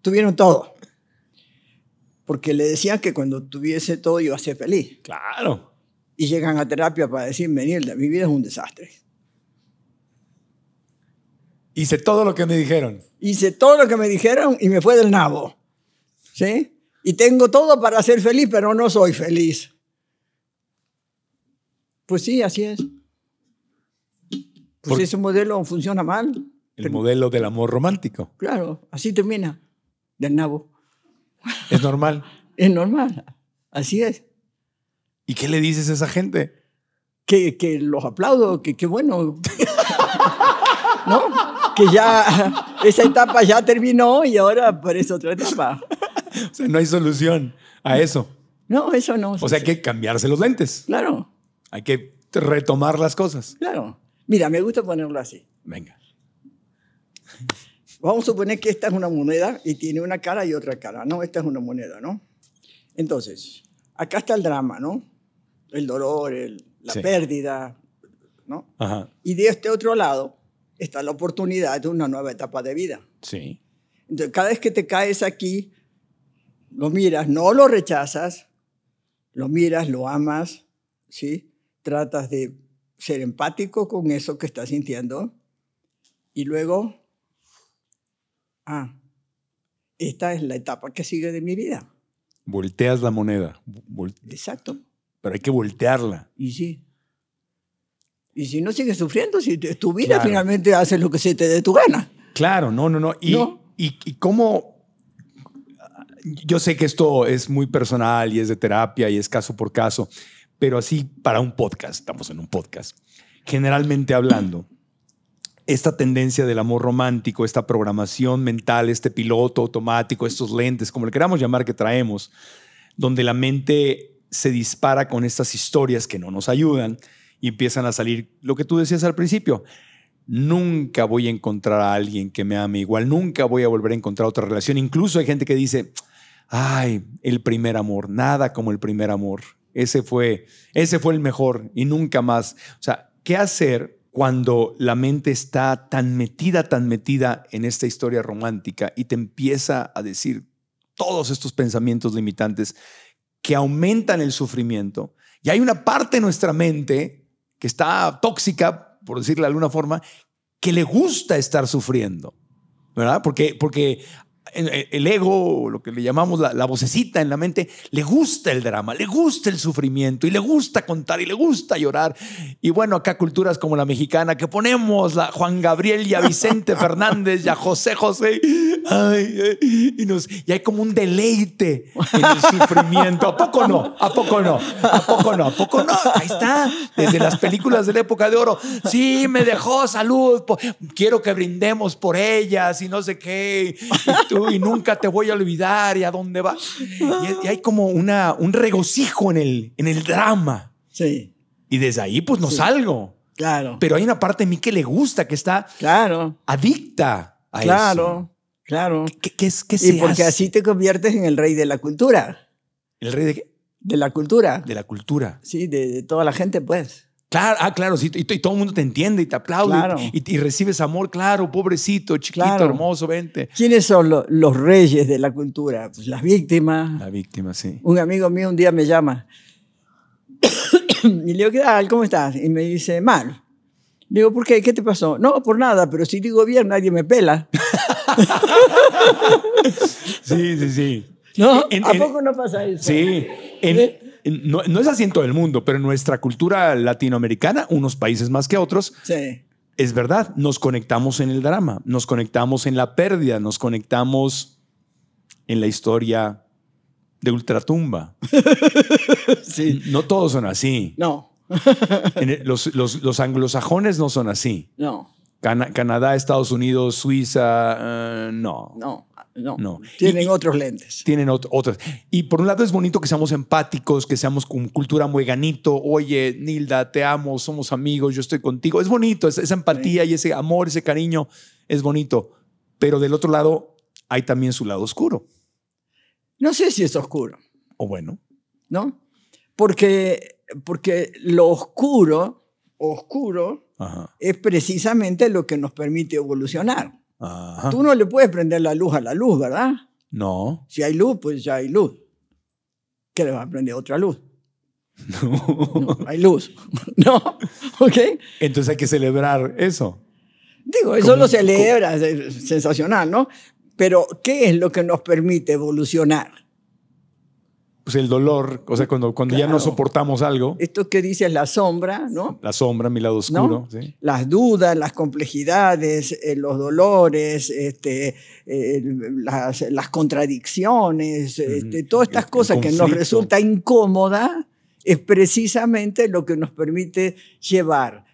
tuvieron todo. Porque le decían que cuando tuviese todo iba a ser feliz.
Claro.
Y llegan a terapia para decir Menilda, mi vida es un desastre. Hice todo lo que me dijeron. Hice todo lo que me dijeron y me fue del nabo. ¿Sí? Y tengo todo para ser feliz, pero no soy feliz. Pues sí, así es. Pues ese modelo funciona mal.
El modelo del amor romántico.
Claro, así termina. Del nabo. Es normal. es normal. Así es. ¿Y qué le dices a esa gente? Que, los aplaudo, que qué bueno. ¿No? Que ya esa etapa ya terminó y ahora aparece otra etapa.
o sea, no hay solución a eso.
No, eso no. O sea, hay
que cambiarse los lentes. Claro. Hay que retomar las cosas.
Claro. Mira, me gusta ponerlo así. Venga. Vamos a suponer que esta es una moneda y tiene una cara y otra cara. No, esta es una moneda, ¿no? Entonces, acá está el drama, ¿no? El dolor, la pérdida, ¿no? Ajá. Y de este otro lado está la oportunidad de una nueva etapa de vida. Sí. Entonces, cada vez que te caes aquí, lo miras, no lo rechazas, lo miras, lo amas, ¿sí? tratas de ser empático con eso que estás sintiendo y luego, ah, esta es la etapa que sigue de mi vida.
Volteas la moneda. Exacto. Pero hay que voltearla.
Y sí. Y si no sigues sufriendo, si tu vida finalmente haces lo que se te dé tu gana. Claro, no, no, no. Y, y, y cómo... Yo
sé que esto es muy personal y es de terapia y es caso por caso, pero así para un podcast, estamos en un podcast, generalmente hablando, esta tendencia del amor romántico, esta programación mental, este piloto automático, estos lentes, como le queramos llamar que traemos, donde la mente se dispara con estas historias que no nos ayudan y empiezan a salir lo que tú decías al principio. Nunca voy a encontrar a alguien que me ame igual, nunca voy a volver a encontrar otra relación. Incluso hay gente que dice, ay, el primer amor, nada como el primer amor. Ese fue, ese fue el mejor y nunca más. O sea, ¿qué hacer cuando la mente está tan metida, tan metida en esta historia romántica y te empieza a decir todos estos pensamientos limitantes que aumentan el sufrimiento? Y hay una parte de nuestra mente que está tóxica, por decirlo de alguna forma, que le gusta estar sufriendo. ¿verdad? Porque, porque eh, el ego, lo que le llamamos la, vocecita en la mente, le gusta el drama, le gusta el sufrimiento y le gusta contar y le gusta llorar. Y bueno, acá culturas como la mexicana, que ponemos Juan Gabriel y a Vicente Fernández y a José José, y, nos, y hay como un deleite en el sufrimiento. ¿A poco no? ¿A poco no? ¿A poco no? ¿A poco no? Ahí está, desde las películas de la época de oro. Sí, me dejó salud, quiero que brindemos por ellas y no sé qué y nunca te voy a olvidar y a dónde va. Y, hay como una, un regocijo en el, en el drama. Sí. Y desde ahí, pues no salgo. Claro. Pero hay una parte de mí que le gusta, que está claro.
adicta a eso. Claro, claro.
es, qué y porque así
te conviertes en el rey de la cultura. ¿El rey de qué? De la cultura. De la cultura. Sí, de toda la gente, pues.
Claro, ah, claro, sí, y, todo el mundo te entiende y te aplaude y, recibes amor, claro,
pobrecito, chiquito, hermoso, vente. ¿Quiénes son los reyes de la cultura? Pues las víctimas. La víctima, sí. Un amigo mío un día me llama y le digo, ¿qué ¿Cómo estás? Y me dice, mal. Le digo, ¿por qué? ¿Qué te pasó? No, por nada, pero si digo bien, nadie me pela.
sí, sí, sí.
¿No? ¿A poco no pasa eso?
Sí. En, ¿Eh? no, es así en todo el mundo, pero en nuestra cultura latinoamericana, unos países más que otros, es verdad, nos conectamos en el drama, nos conectamos en la pérdida, nos conectamos en la historia de ultratumba. No todos son así. No. los, anglosajones no son así. No. Canadá, Estados Unidos, Suiza, eh, no.
No. No,
Tienen otros lentes. Tienen otros. Y por un lado es bonito que seamos empáticos, que seamos con cultura muy ganito Oye, Nilda, te amo, somos amigos, yo estoy contigo. Es bonito, esa, empatía y ese amor, ese cariño, es bonito. Pero del otro lado hay también su lado oscuro.
No sé si es oscuro. O bueno. ¿No? Porque, porque lo oscuro, oscuro, es precisamente lo que nos permite evolucionar. Tú no le puedes prender la luz a la luz, ¿verdad? No. Si hay luz, pues ya hay luz. ¿Qué le vas a prender? Otra luz. No. no hay luz.
¿No? ¿Ok? Entonces hay que celebrar eso.
Digo, eso lo celebra, es sensacional, ¿no? Pero, ¿qué es lo que nos permite evolucionar?
Pues, el dolor, o sea, cuando, cuando ya no soportamos algo.
Esto que dices, la sombra, ¿no?
La sombra, mi lado oscuro.
Las dudas, las complejidades, eh, los dolores, este, eh, las, contradicciones, este, todas estas cosas que nos resulta incómoda, es precisamente lo que nos permite llevar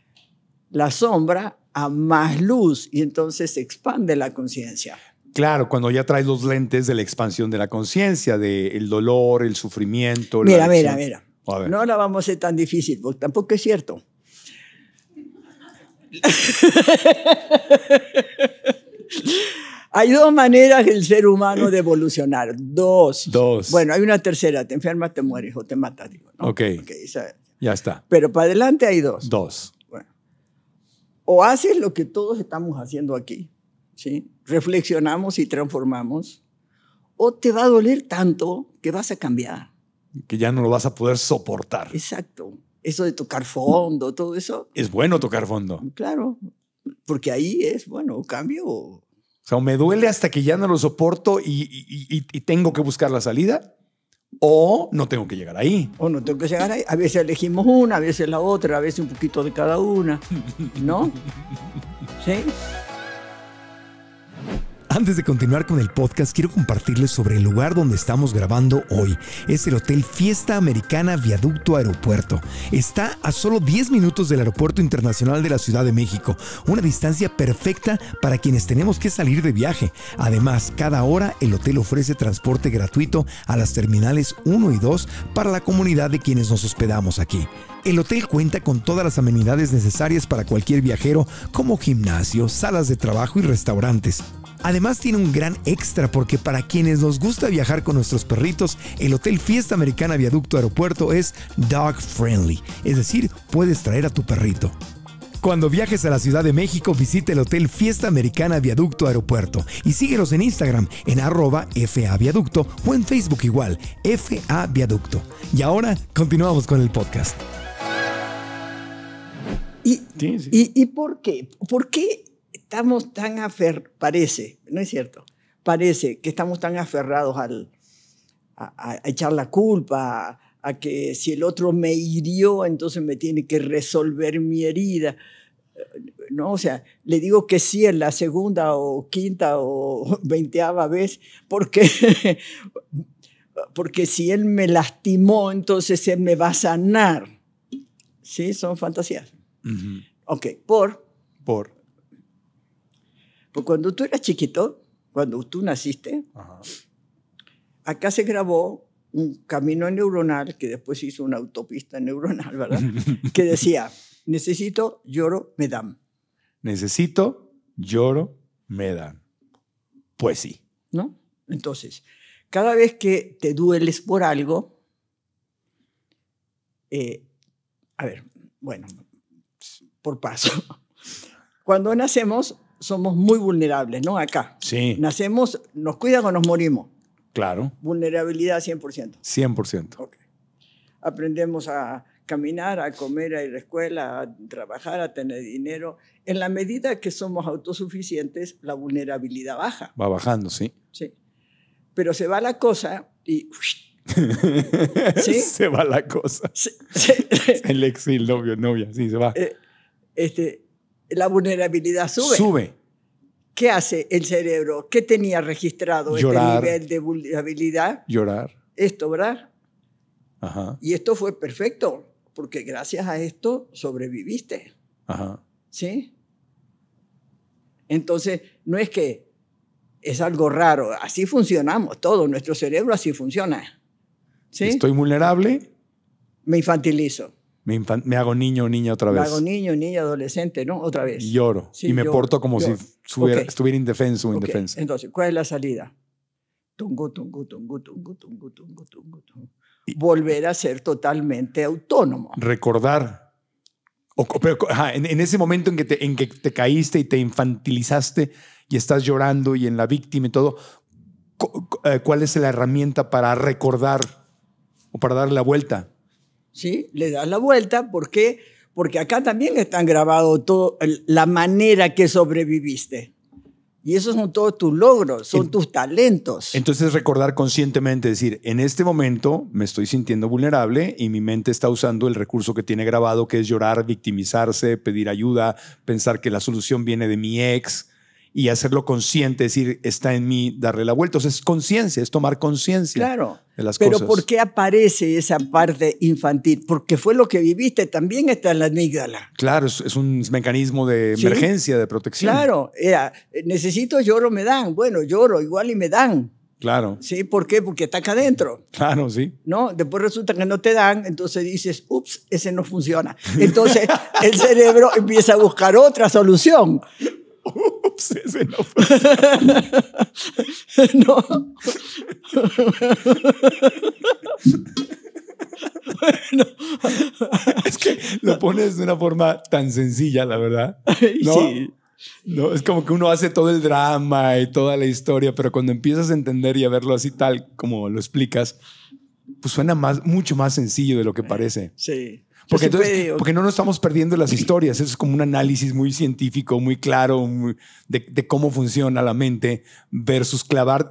la sombra a más luz y entonces se expande la conciencia.
Claro, cuando ya traes los lentes de la expansión de la conciencia,
del dolor, el sufrimiento. Mira, la mira, mira. No la vamos a ser tan difícil, porque tampoco es cierto. hay dos maneras del ser humano de evolucionar. Dos.
Dos. Bueno,
hay una tercera, te enfermas, te mueres o te matas.
Ok. Ya está.
Pero para adelante hay dos. Dos. Bueno. O haces lo que todos estamos haciendo aquí ¿sí? reflexionamos y transformamos, o te va a doler tanto que vas a cambiar.
Que ya no lo vas a poder soportar. Exacto.
Eso de tocar fondo, todo eso.
Es bueno tocar fondo.
Claro, porque ahí es, bueno, cambio. O
sea, me duele hasta que ya no lo soporto y, y tengo que buscar la
salida, o
no tengo que llegar
ahí. O no tengo que llegar ahí. A veces elegimos una, a veces la otra, a veces un poquito de cada una, ¿no? Sí.
Antes de continuar con el podcast, quiero compartirles sobre el lugar donde estamos grabando hoy. Es el Hotel Fiesta Americana Viaducto Aeropuerto. Está a solo 10 minutos del Aeropuerto Internacional de la Ciudad de México, una distancia perfecta para quienes tenemos que salir de viaje. Además, cada hora el hotel ofrece transporte gratuito a las terminales 1 y 2 para la comunidad de quienes nos hospedamos aquí. El hotel cuenta con todas las amenidades necesarias para cualquier viajero, como gimnasio, salas de trabajo y restaurantes. Además tiene un gran extra porque para quienes nos gusta viajar con nuestros perritos, el Hotel Fiesta Americana Viaducto Aeropuerto es dog friendly, es decir, puedes traer a tu perrito. Cuando viajes a la Ciudad de México, visita el Hotel Fiesta Americana Viaducto Aeropuerto y síguenos en Instagram en arroba FA Viaducto o en Facebook igual, FA Viaducto. Y ahora continuamos con el podcast.
¿Y, y, y por qué? ¿Por qué estamos tan aferrados, parece, no es cierto, parece que estamos tan aferrados al, a, echar la culpa, a, que si el otro me hirió, entonces me tiene que resolver mi herida. No, o sea, le digo que sí en la segunda o quinta o veinteava vez, porque, porque si él me lastimó, entonces él me va a sanar. ¿Sí? Son fantasías. Ok, por. Por. Pues cuando tú eras chiquito, cuando tú naciste, acá se grabó un camino neuronal que después hizo una autopista neuronal, ¿verdad? que decía, necesito, lloro, me dan.
Necesito, lloro,
me dan. Pues sí. ¿No? Entonces, cada vez que te dueles por algo, eh, a ver, bueno, por paso. Cuando nacemos, somos muy vulnerables, ¿no? Acá. Sí. Nacemos, nos cuidan o nos morimos. Claro. Vulnerabilidad 100%.
100%.
Ok. Aprendemos a caminar, a comer, a ir a la escuela, a trabajar, a tener dinero. En la medida que somos autosuficientes, la vulnerabilidad baja.
Va bajando, sí.
Sí. Pero se va la cosa y...
¿Sí? Se va la cosa. el ex, el novio, novia, sí, se va.
Eh, este, la vulnerabilidad sube. Sube. ¿Qué hace el cerebro? ¿Qué tenía registrado este nivel de vulnerabilidad? Llorar. Esto, ¿verdad? Ajá. Y esto fue perfecto, porque gracias a esto sobreviviste. Ajá. ¿Sí? Entonces, no es que es algo raro, así funcionamos, todo nuestro cerebro así funciona. ¿Sí? Estoy vulnerable. Me infantilizo.
Me, hago niño o niña otra vez. Me hago
niño, niña, adolescente, ¿no? Otra vez. lloro. y me porto como si estuviera indefenso indefensa. Entonces, ¿cuál es la salida? tungo, tungo, tungo Volver a ser totalmente autónomo.
Recordar. en, ese momento en que, te, en que te caíste y te infantilizaste y estás llorando y en la víctima y todo, eh, ¿cuál es la herramienta para recordar o para darle la vuelta?
¿sí? Le das la vuelta, ¿por qué? Porque acá también están grabado todo la manera que sobreviviste. Y esos son todos tus logros, son tus talentos.
Entonces recordar conscientemente, decir, en este momento me estoy sintiendo vulnerable y mi mente está usando el recurso que tiene grabado, que es llorar, victimizarse, pedir ayuda, pensar que la solución viene de mi ex, y hacerlo consciente, decir, está en mí darle la vuelta. O sea, es conciencia, es tomar conciencia claro, de las pero cosas. Pero ¿por
qué aparece esa parte infantil? Porque fue lo que viviste, también está en la amígdala.
Claro, es, un mecanismo de emergencia, de protección. Claro,
necesito lloro, me dan. Bueno, lloro igual y me dan. Claro. Sí, ¿por qué? Porque está acá adentro. Claro, sí. No, después resulta que no te dan, entonces dices, ups, ese no funciona. Entonces el cerebro empieza a buscar otra solución.
Ups, ese no
no. bueno. Es que lo
pones de una forma tan sencilla, la verdad. ¿No? No, es como que uno hace todo el drama y toda la historia, pero cuando empiezas a entender y a verlo así tal como lo explicas, pues suena más, mucho más sencillo de lo que parece. Sí. Porque, entonces, porque no nos estamos perdiendo las historias. Eso es como un análisis muy científico, muy claro de, cómo funciona la mente versus clavar.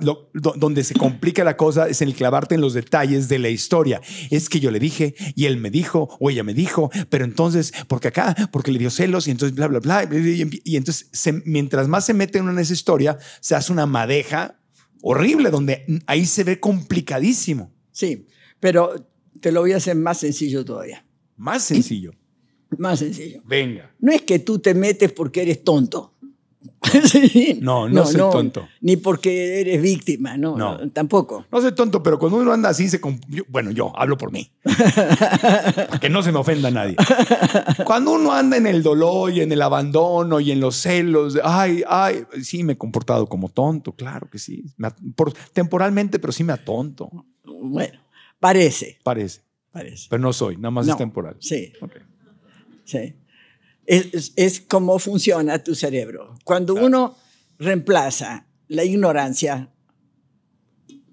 donde se complica la cosa es el clavarte en los detalles de la historia. Es que yo le dije y él me dijo o ella me dijo, pero entonces, porque acá, porque le dio celos y entonces bla, bla, bla. y, entonces, mientras más se mete uno en esa historia, se hace una madeja horrible donde ahí se ve complicadísimo.
Sí, pero te lo voy a hacer más sencillo todavía. Más sencillo. Más sencillo. Venga. No es que tú te metes porque eres tonto. No, no, soy tonto. Ni porque eres víctima, no, tampoco. No soy tonto, pero cuando uno
anda así, se bueno, yo hablo por mí. que no se me ofenda nadie. Cuando uno anda en el dolor y en el abandono y en los celos, ay, ay, sí, me he comportado como tonto, claro que sí. temporalmente, pero sí me tonto
Bueno, parece. Parece. Pero no soy, nada más es temporal. Sí. Sí. Es, es, cómo funciona tu cerebro. Cuando uno reemplaza la ignorancia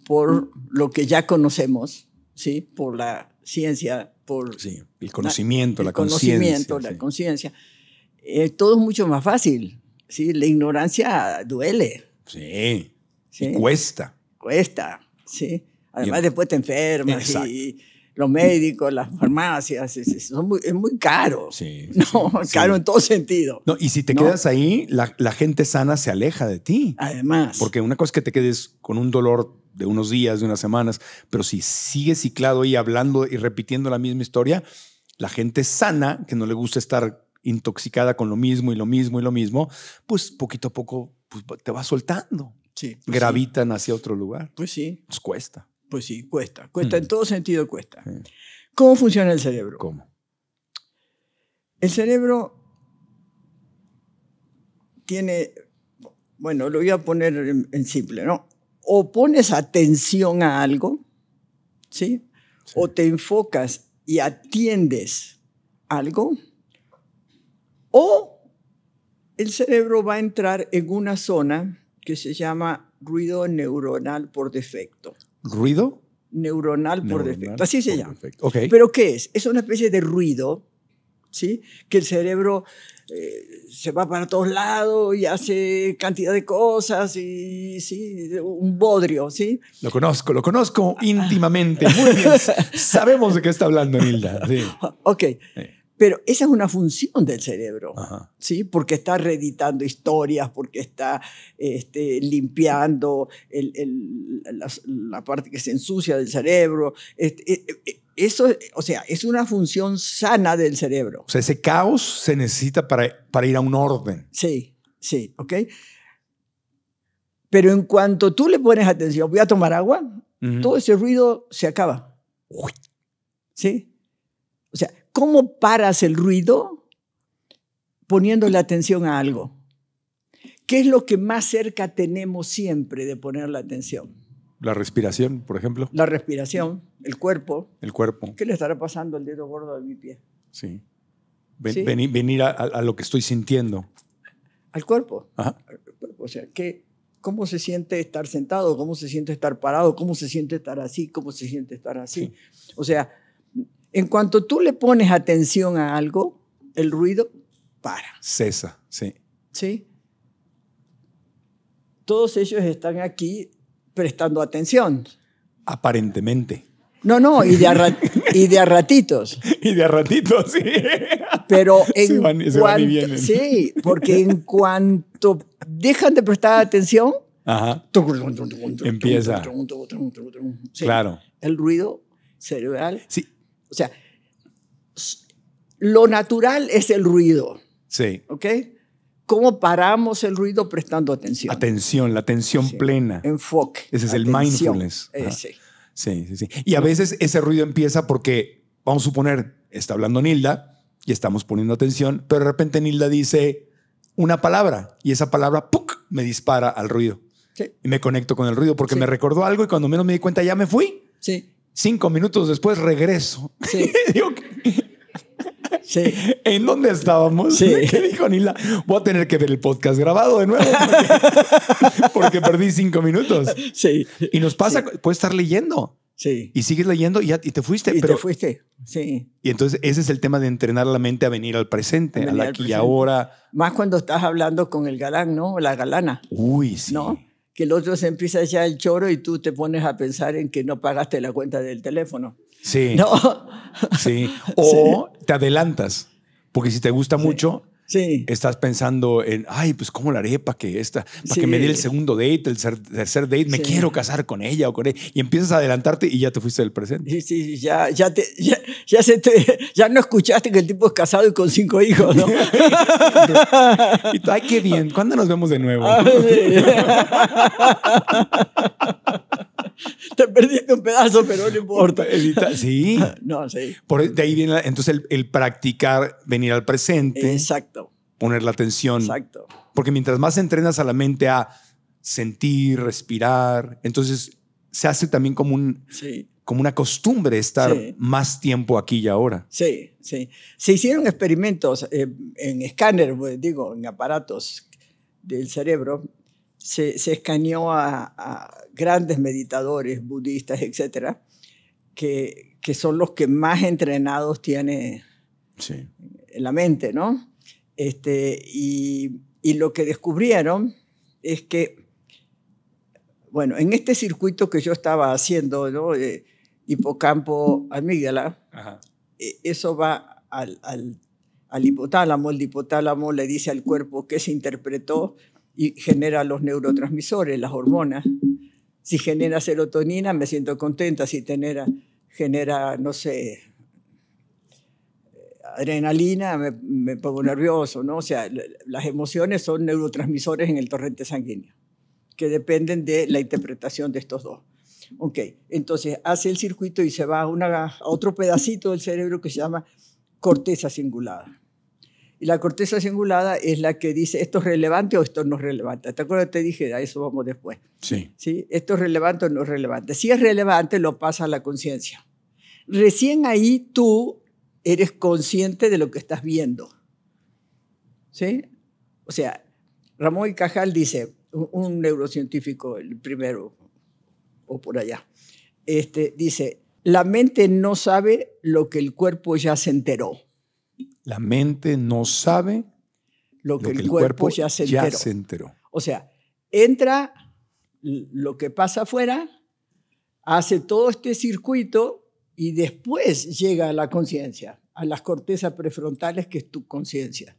por mm. lo que ya conocemos, ¿sí? por la ciencia, por sí, el conocimiento, la, conciencia. la conciencia. Eh, todo es mucho más fácil. ¿sí? La ignorancia duele.
Sí,
cuesta. Cuesta, sí. Además, después te enfermas y, los médicos, las farmacias, es, muy, caro. Sí, no, caro en todo sentido. No, y si te quedas
ahí, la, gente sana se aleja de ti. Además. Porque una cosa es que te quedes con un dolor de unos días, de unas semanas, pero si sigues ciclado ahí hablando y repitiendo la misma historia, la gente sana, que no le gusta estar intoxicada con lo mismo y lo mismo y lo mismo, pues poquito a poco pues,
te va soltando. Sí, pues gravitan hacia otro lugar. Pues sí. Nos cuesta. Pues sí, cuesta. Cuesta, en mm. todo sentido cuesta. ¿Cómo funciona el cerebro? ¿Cómo? El cerebro tiene, bueno, lo voy a poner en, simple, ¿no? O pones atención a algo, ¿sí? O te enfocas y atiendes algo, o el cerebro va a entrar en una zona que se llama ruido neuronal por defecto. ¿Ruido? Neuronal, por defecto. Así se llama. ¿Pero qué es? Es una especie de ruido, ¿sí? Que el cerebro eh, se va para todos lados y hace cantidad de cosas y, sí, un bodrio, ¿sí? Lo conozco, lo conozco ah, ah. íntimamente. Muy bien. Sabemos de qué está hablando Hilda. Sí. Ok. Pero esa es una función del cerebro, ¿sí? porque está reeditando historias, porque está este, limpiando el, la, parte que se ensucia del cerebro. Este, e, e, e, eso, o sea, es una función sana del cerebro. O sea, ese caos se necesita para, para ir a un orden. Sí, sí, ¿ok? Pero en cuanto tú le pones atención, voy a tomar agua, todo ese ruido se acaba. ¿Sí? O sea, ¿cómo paras el ruido? poniendo la atención a algo. ¿Qué es lo que más cerca tenemos siempre de poner la atención?
La respiración, por ejemplo.
La respiración, el cuerpo.
El cuerpo. ¿Qué le
estará pasando al dedo gordo de mi pie?
Sí. Venir, a, lo que estoy sintiendo. Al cuerpo. Ajá.
O sea, ¿qué, ¿cómo se siente estar sentado? ¿Cómo se siente estar parado? ¿Cómo se siente estar así? ¿Cómo se siente estar así? O sea, en cuanto tú le pones atención a algo, el ruido
para. Cesa, sí.
Sí. Todos ellos están aquí prestando atención. Aparentemente. No, no, y de a, y de ratitos. y de a ratitos, sí. Pero en se cuanto, Sí, porque en cuanto dejan de prestar atención, Ajá. empieza. claro. El ruido cerebral. Sí, o sea, lo natural es el ruido. Sí. ¿Ok? ¿Cómo paramos el ruido prestando atención?
Atención, la atención plena. Enfoque. Ese es el mindfulness. Eh, sí. sí, sí, Y a veces ese ruido empieza porque, vamos a suponer, está hablando Nilda y estamos poniendo atención, pero de repente Nilda dice una palabra y esa palabra me dispara al ruido. Sí. Y me conecto con el ruido porque me recordó algo y cuando menos me di cuenta ya me fui. Sí. Cinco minutos después regreso. Sí. Digo, sí. ¿En dónde estábamos? Sí. ¿Qué dijo Nila? Voy a tener que ver el podcast grabado de nuevo porque, perdí cinco minutos. Sí. Y nos pasa, puedes estar leyendo. Sí. Y sigues leyendo y, te fuiste. Y te
fuiste, sí.
Y entonces ese es el tema de entrenar la mente a venir al presente, al aquí y ahora.
Más cuando estás hablando con el galán, ¿no? La galana. Uy, sí. ¿No? que el otro se empieza ya el choro y tú te pones a pensar en que no pagaste la cuenta del teléfono.
Sí. ¿No? Sí. O te adelantas, porque si te gusta mucho, Estás pensando en, ay, pues cómo la haré para que esta, para que me dé el segundo date, el tercer date, me quiero casar con ella o con él. E-". Y empiezas a adelantarte y ya te fuiste del
presente. Sí, sí, ya, ya, te, ya, se no escuchaste que el tipo es casado y con cinco hijos, ¿no?
ay, qué bien, ¿cuándo nos vemos de nuevo? Ah,
Te perdiste un pedazo, pero no importa. Sí. No, sí.
de ahí viene entonces el, practicar, venir al presente. Exacto. Poner la atención. Exacto. Porque mientras más entrenas a la mente a sentir, respirar, entonces se hace también como, un, como una costumbre estar más tiempo aquí y ahora.
Sí, sí. Se hicieron experimentos eh, en escáner, pues, digo, en aparatos del cerebro. Se, se escaneó a grandes meditadores budistas, etcétera, que, que son los que más entrenados tiene la mente, ¿no? Este, y, y lo que descubrieron es que, bueno, en este circuito que yo estaba haciendo, hipocampo, amígdala, e, eso va al, al, al, hipotálamo, el hipotálamo le dice al cuerpo que se interpretó y genera los neurotransmisores, las hormonas, si genera serotonina, me siento contenta. Si genera, genera no sé, adrenalina, me, me, pongo nervioso, ¿no? O sea, las emociones son neurotransmisores en el torrente sanguíneo, que dependen de la interpretación de estos dos. Ok, entonces hace el circuito y se va a, una, a otro pedacito del cerebro que se llama corteza cingulada. Y la corteza cingulada es la que dice esto es relevante o esto no es relevante. ¿Te acuerdas? Te dije, a eso vamos después. Sí. ¿Sí? Esto es relevante o no es relevante. Si es relevante, lo pasa a la conciencia. Recién ahí tú eres consciente de lo que estás viendo. ¿Sí? O sea, Ramón y Cajal dice, un neurocientífico, el primero, o por allá, este, dice, la mente no sabe lo que el cuerpo ya se enteró.
La mente no sabe
lo que, el, cuerpo, ya, se enteró. O sea, entra lo que pasa afuera, hace todo este circuito y después llega a la conciencia, a las cortezas prefrontales que es tu conciencia.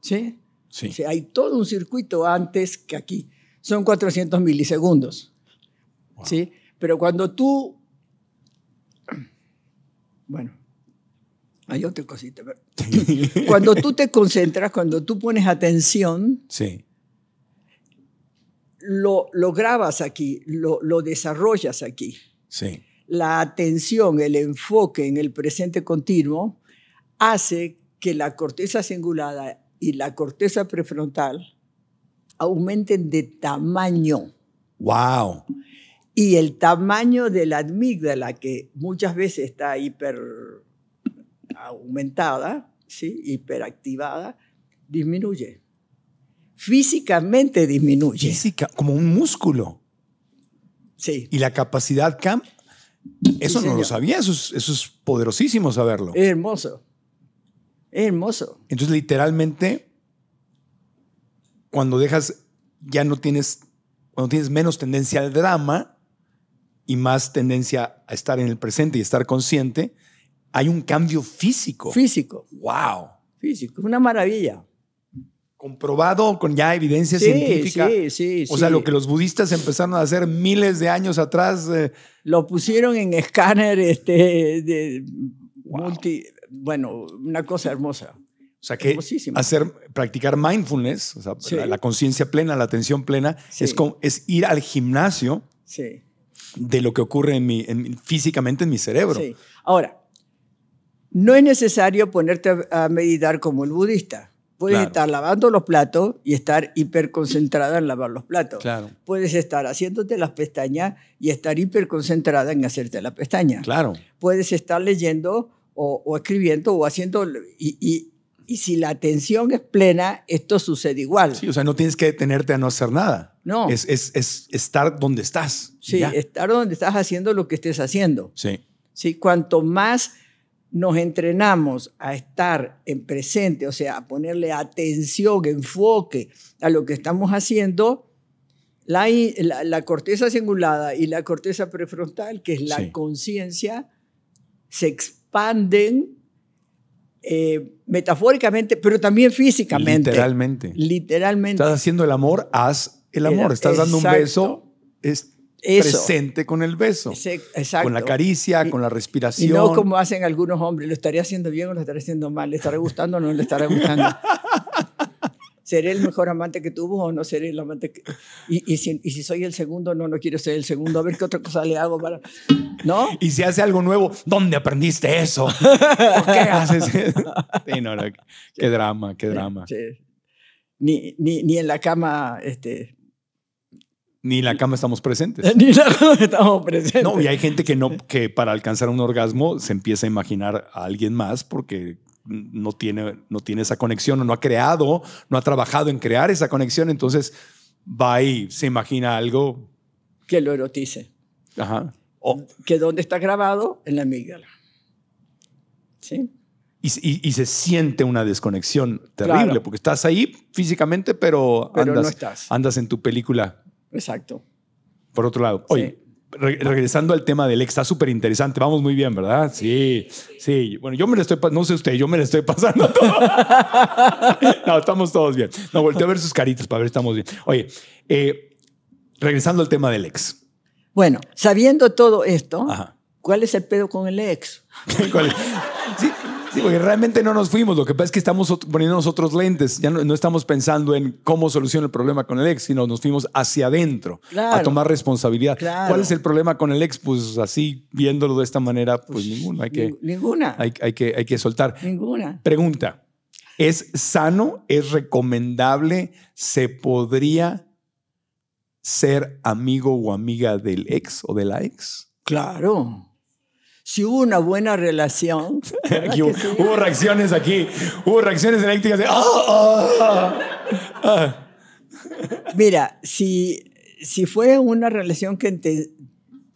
¿Sí? Sí. hay todo un circuito antes que aquí. Son 400 milisegundos. ¿Sí? Pero cuando tú... Bueno, hay otra cosita. cuando tú te concentras, cuando tú pones atención, sí. lo, lo grabas aquí, lo, lo desarrollas aquí. Sí. La atención, el enfoque en el presente continuo hace que la corteza cingulada y la corteza prefrontal aumenten de tamaño. ¡Wow! Y el tamaño de la amígdala, que muchas veces está hiper aumentada, ¿sí? hiperactivada, disminuye. Físicamente disminuye.
Física, como un músculo. Sí. Y la capacidad CAM, eso no lo sabía, eso es, poderosísimo saberlo.
hermoso. hermoso.
Entonces, literalmente, cuando dejas, ya no tienes, cuando tienes menos tendencia al drama y más tendencia a estar en el presente y estar consciente, hay un cambio físico. Físico. ¡Wow! Físico. una maravilla. Comprobado con ya evidencia científica.
Sí, sí, O sea, lo que los budistas empezaron a hacer miles de años atrás. Eh, lo pusieron en escáner este, de multi. Bueno, una cosa hermosa.
O sea que hacer, practicar mindfulness, la, conciencia plena, la atención plena, es, es ir al gimnasio de lo que ocurre en físicamente en mi cerebro.
Ahora, no es necesario ponerte a, meditar como el budista. Puedes estar lavando los platos y estar hiperconcentrada en lavar los platos. Claro. Puedes estar haciéndote las pestañas y estar hiperconcentrada en hacerte las pestañas. Claro. Puedes estar leyendo o, escribiendo o haciendo... Y, si la atención es plena, esto sucede igual. Sí,
o sea, no tienes que detenerte a no hacer nada. No. Es, estar donde estás. Sí, estar
donde estás haciendo lo que estés haciendo. Sí. Sí, cuanto más nos entrenamos a estar en presente, o sea, a ponerle atención, enfoque a lo que estamos haciendo, la, corteza cingulada y la corteza prefrontal, que es la conciencia, se expanden eh, metafóricamente, pero también físicamente. Literalmente. Literalmente.
Estás haciendo el amor, haz el amor. Estás dando un beso,
presente con el beso. Con la caricia, con la respiración. Y no como hacen algunos hombres, lo estaré haciendo bien o lo estaré haciendo mal, le estaré gustando o no le estaré gustando. ¿Seré el mejor amante que tuvo o no seré el amante que... Y, y, si, soy el segundo, no, no quiero ser el segundo. A ver qué otra cosa le hago para... ¿No? Y si hace algo nuevo, ¿dónde aprendiste eso? qué haces qué,
drama, qué drama.
Ni, ni, ni en la cama este,
ni en la cama estamos presentes. Ni en la cama
estamos presentes. No, y
hay gente que no, que para alcanzar un orgasmo se empieza a imaginar a alguien más porque no tiene, no tiene esa conexión o no ha creado, no ha trabajado en crear esa conexión. Entonces va y se imagina algo.
Que lo erotice. Ajá. Que dónde está grabado en la amígdala. ¿Sí?
Y, y, se siente una desconexión terrible porque estás ahí físicamente, pero, no estás. andas en tu película Exacto. Por otro lado, oye, regresando al tema del ex, está súper interesante. Vamos muy bien, ¿verdad? Sí, sí. Bueno, yo me lo estoy no sé usted, yo me lo estoy pasando todo. no, estamos todos bien. No, volteo a ver sus caritas para ver si estamos bien. Oye, eh, regresando al tema del ex.
Bueno, sabiendo todo esto, ¿cuál es el pedo con el ex?
¿Cuál Sí, porque realmente no nos fuimos. Lo que pasa es que estamos poniendo otros lentes. Ya no, estamos pensando en cómo solucionar el problema con el ex, sino nos fuimos hacia adentro a tomar responsabilidad. ¿Cuál es el problema con el ex? Pues así, viéndolo de esta manera, pues, ninguna. Hay que, ninguna. Hay, que, hay que soltar. Ninguna. Pregunta. ¿Es sano? ¿Es recomendable? ¿Se podría ser amigo o amiga del ex o de la ex?
Claro si hubo una buena relación. hubo,
reacciones aquí, hubo reacciones eléctricas de... Ah,
ah, ah, Mira, si, si fue una relación que,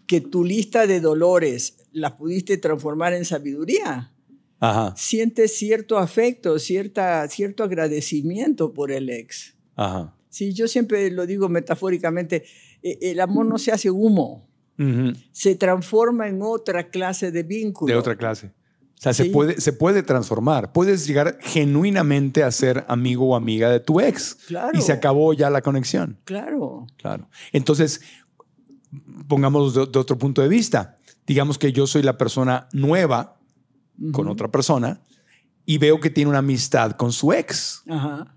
que tu lista de dolores la pudiste transformar en sabiduría, sientes cierto afecto, cierta, cierto agradecimiento por el ex. Si yo siempre lo digo metafóricamente, e, el amor no se hace humo se transforma en otra clase de vínculo.
De otra clase. O sea, se, puede, se puede transformar. Puedes llegar genuinamente a ser amigo o amiga de tu ex. Claro. Y se acabó ya la conexión.
Claro.
Claro. Entonces, pongamos de, otro punto de vista. Digamos que yo soy la persona nueva con otra persona y veo que tiene una amistad con su ex. Ajá.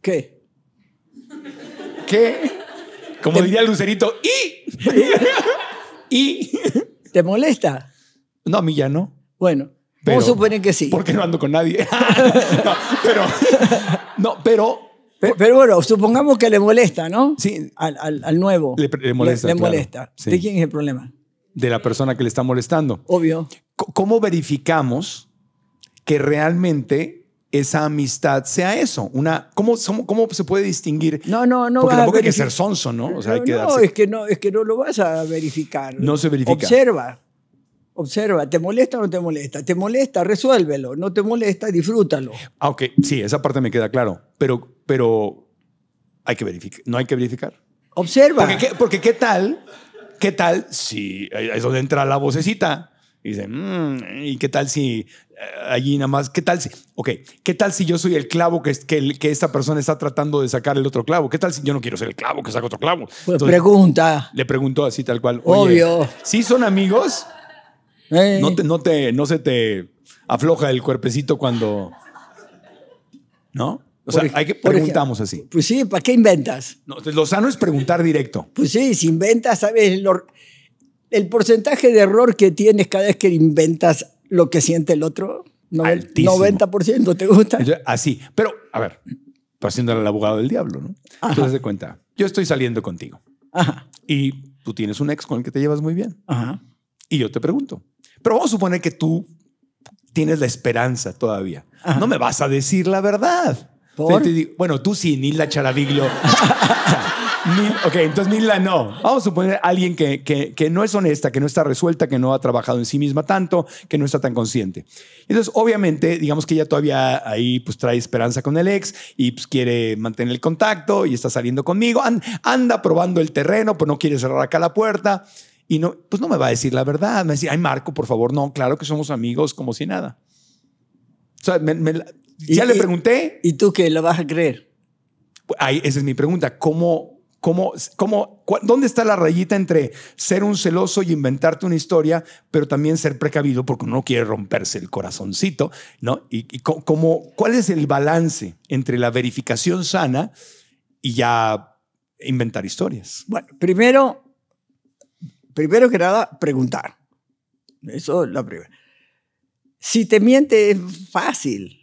¿Qué? ¿Qué? Como diría el Lucerito, ¡y!
¿Y? ¿Te molesta? No, a mí ya no. Bueno, pero, vamos que sí. Porque no ando con nadie. no, pero, no, pero pero, bueno, supongamos que le molesta, ¿no? Sí. Al, nuevo. Le, molesta. Le, molesta. ¿De quién es el problema?
De la persona que le está molestando.
Obvio. ¿Cómo verificamos
que realmente esa amistad sea eso, una ¿cómo, cómo se puede distinguir? No, no, no Porque tampoco hay que ser sonso, ¿no? no, es
que no, es que no lo vas a verificar. No se verifica. Observa. Observa, ¿te molesta o no te molesta? ¿Te molesta? Resuélvelo. ¿No te molesta? Disfrútalo.
Ah, ok. Sí, esa parte me queda claro. Pero, pero hay que verificar. ¿No hay que verificar?
Observa. Porque, ¿qué, porque tal?
¿Qué tal si es donde entra la vocecita? Y dice, mm, ¿y qué tal si eh, allí nada más. ¿Qué tal si, ok, qué tal si yo soy el clavo que, que, que, esta persona está tratando de sacar el otro clavo? ¿Qué tal si yo no quiero ser el clavo que saca otro clavo? Pues pregunta. Le pregunto así tal cual. Obvio. ¿Sí son amigos? Eh. No, te, no, no se te afloja el cuerpecito cuando. ¿No? O sea, hay que preguntamos
así. Pues sí, ¿para qué inventas? lo sano es preguntar directo. Pues sí, si inventas, sabes el, el porcentaje de error que tienes cada vez que inventas lo que siente el otro, 90% te gusta.
Así, pero a ver, tú haciéndole el abogado del diablo, ¿no? Entonces de cuenta, yo estoy saliendo contigo. Y tú tienes un ex con el que te llevas muy bien. Y yo te pregunto, pero vamos a suponer que tú tienes la esperanza todavía. No me vas a decir la verdad bueno, tú sí, Nilda Charaviglio. ok, entonces Nilda no. Vamos a suponer alguien que, que, que, no es honesta, que no está resuelta, que no ha trabajado en sí misma tanto, que no está tan consciente. Entonces, obviamente, digamos que ella todavía ahí pues trae esperanza con el ex y pues quiere mantener el contacto y está saliendo conmigo. anda probando el terreno, pues no quiere cerrar acá la puerta y no, pues no me va a decir la verdad. Me va ay Marco, por favor, no, claro que somos amigos como si nada. O sea, me, me, ya le pregunté. ¿Y tú qué? ¿Lo vas a creer? Ahí, esa es mi pregunta. ¿Cómo, cómo, cómo, ¿Dónde está la rayita entre ser un celoso y inventarte una historia, pero también ser precavido porque uno quiere romperse el corazoncito? ¿no? ¿Y, cuál es el balance entre la verificación sana
y ya inventar historias? Bueno, primero, primero que nada, preguntar. Eso es la primera. Si te miente es fácil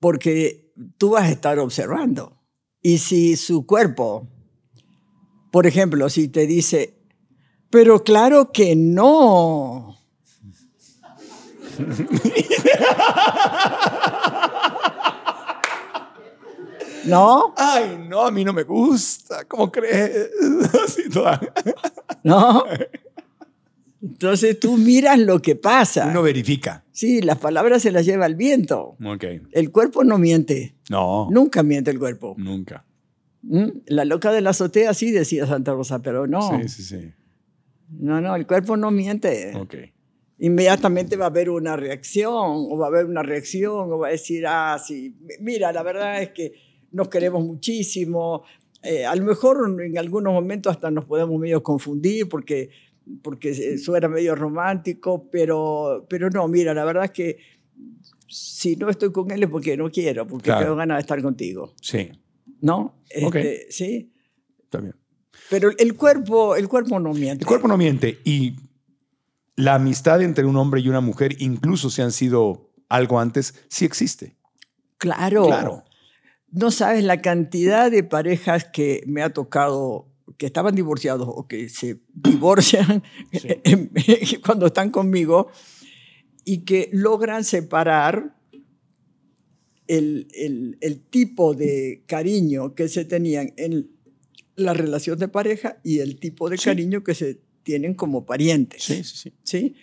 porque tú vas a estar observando. Y si su cuerpo, por ejemplo, si te dice, pero claro que no. ¿No? Ay, no, a mí no me gusta. ¿Cómo crees? ¿No? Entonces tú miras lo que pasa. Uno verifica. Sí, las palabras se las lleva el viento. Okay. El cuerpo no miente. No. Nunca miente el cuerpo. Nunca. ¿Mm? La loca de la azotea sí decía Santa Rosa, pero no. Sí, sí, sí. No, no, el cuerpo no miente. Ok. Inmediatamente va a haber una reacción, o va a haber una reacción, o va a decir, ah, sí, mira, la verdad es que nos queremos muchísimo. Eh, a lo mejor en algunos momentos hasta nos podemos medio confundir porque porque eh, eso era medio romántico, pero, pero no, mira, la verdad es que si no estoy con él es porque no quiero, porque tengo ganas de estar contigo. Sí. ¿No? Este, sí. Está bien. Pero el cuerpo, el cuerpo no
miente. El cuerpo no miente. Y la amistad entre un hombre y una mujer, incluso si han sido algo antes, sí existe.
Claro. Claro. No sabes la cantidad de parejas que me ha tocado que estaban divorciados o que se divorcian cuando están conmigo y que logran separar el, tipo de cariño que se tenían en la relación de pareja y el tipo de cariño que se tienen como parientes. ¿Sí?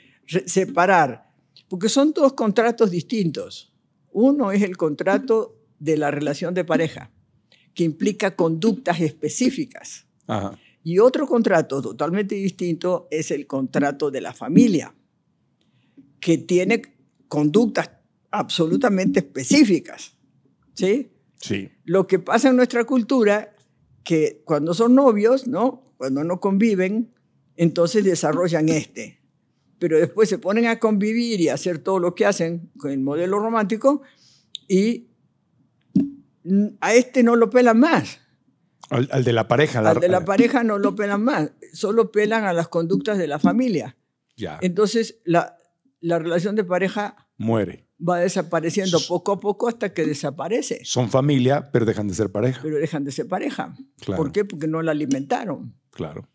Separar, porque son dos contratos distintos. Uno es el contrato de la relación de pareja, que implica conductas específicas y otro contrato totalmente distinto es el contrato de la familia, que tiene conductas absolutamente específicas. ¿Sí? Sí. Lo que pasa en nuestra cultura, que cuando son novios, ¿no? Cuando no conviven, entonces desarrollan este. Pero después se ponen a convivir y a hacer todo lo que hacen con el modelo romántico y a este no lo pelan más.
Al, de la pareja. Al de la eh.
pareja no lo pelan más, solo pelan a las conductas de la familia. Ya. Entonces, la, la relación de pareja... Muere va desapareciendo poco a poco hasta que desaparece.
Son familia, pero dejan de ser pareja.
Pero dejan de ser pareja. Claro. ¿Por qué? Porque no la alimentaron. Claro.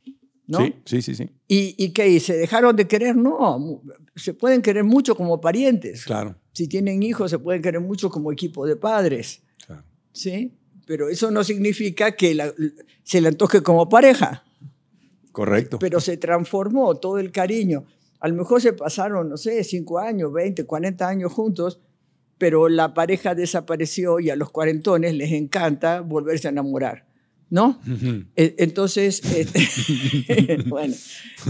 ¿No? Sí, sí, sí. sí. ¿Y, ¿Y qué? se dejaron de querer? No, se pueden querer mucho como parientes. Claro. Si tienen hijos, se pueden querer mucho como equipo de padres. Claro. ¿Sí? pero eso no significa que se le antoje como pareja. Correcto. Pero se transformó todo el cariño. A lo mejor se pasaron, no sé, 5 años, 20, 40 años juntos, pero la pareja desapareció y a los cuarentones les encanta volverse a enamorar. ¿no? E, entonces, este, bueno,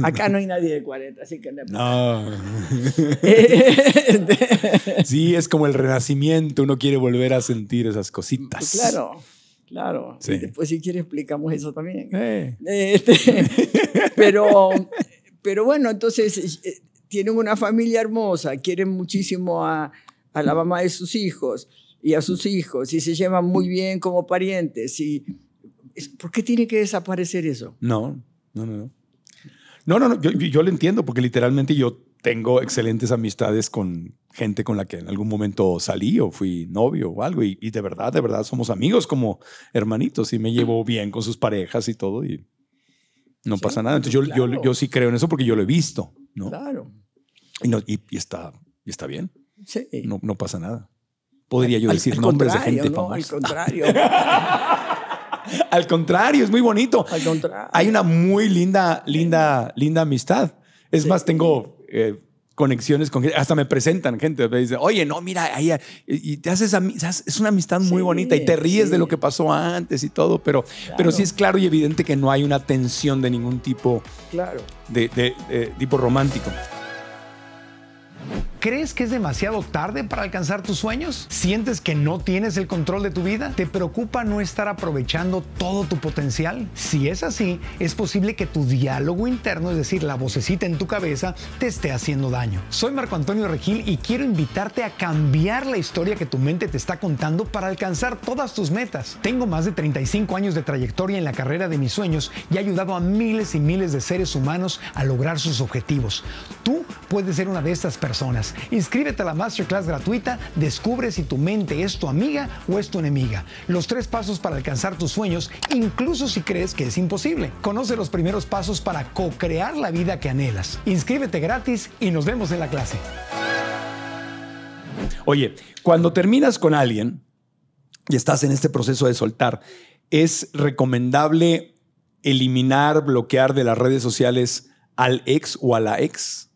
acá no hay nadie de 40, así que... No.
sí, es como el renacimiento, uno quiere volver a sentir esas cositas. Claro,
claro. Sí. Después si quiere explicamos eso también. Este, pero, pero bueno, entonces eh, tienen una familia hermosa, quieren muchísimo a, a la mamá de sus hijos y a sus hijos y se llevan muy bien como parientes y ¿Por qué tiene que desaparecer eso?
No, no, no. No, no, no yo, lo entiendo porque literalmente yo tengo excelentes amistades con gente con la que en algún momento salí o fui novio o algo y, de verdad, de verdad somos amigos como hermanitos y me llevo bien con sus parejas y todo y no pasa nada. Entonces yo, yo, yo, sí creo en eso porque yo lo he visto, ¿no? Claro. Y, no, y, y está, bien. Sí. No, no pasa nada. Podría yo decir nombres de gente no, famosa. Al
contrario.
Al contrario, es muy bonito. Hay una muy linda, linda, linda amistad. Es más, tengo eh, conexiones con gente. Hasta me presentan gente. Me dice, oye, no, mira, ahí, y te haces, es una amistad muy bonita y te ríes de lo que pasó antes y todo. Pero, pero sí es claro y evidente que no hay una tensión de ningún tipo. Claro. de tipo romántico. ¿Crees que es demasiado tarde para alcanzar tus sueños? ¿Sientes que no tienes el control de tu vida? ¿Te preocupa no estar aprovechando todo tu potencial? Si es así, es posible que tu diálogo interno, es decir, la vocecita en tu cabeza, te esté haciendo daño. Soy Marco Antonio Regil y quiero invitarte a cambiar la historia que tu mente te está contando para alcanzar todas tus metas. Tengo más de 35 años de trayectoria en la carrera de mis sueños y he ayudado a miles y miles de seres humanos a lograr sus objetivos. Tú puedes ser una de estas personas. Inscríbete a la Masterclass gratuita. Descubre si tu mente es tu amiga o es tu enemiga. Los tres pasos para alcanzar tus sueños, incluso si crees que es imposible. Conoce los primeros pasos para co-crear la vida que anhelas. Inscríbete gratis y nos vemos en la clase. Oye, cuando terminas con alguien y estás en este proceso de soltar, ¿es recomendable eliminar, bloquear de las redes sociales al ex o a la ex?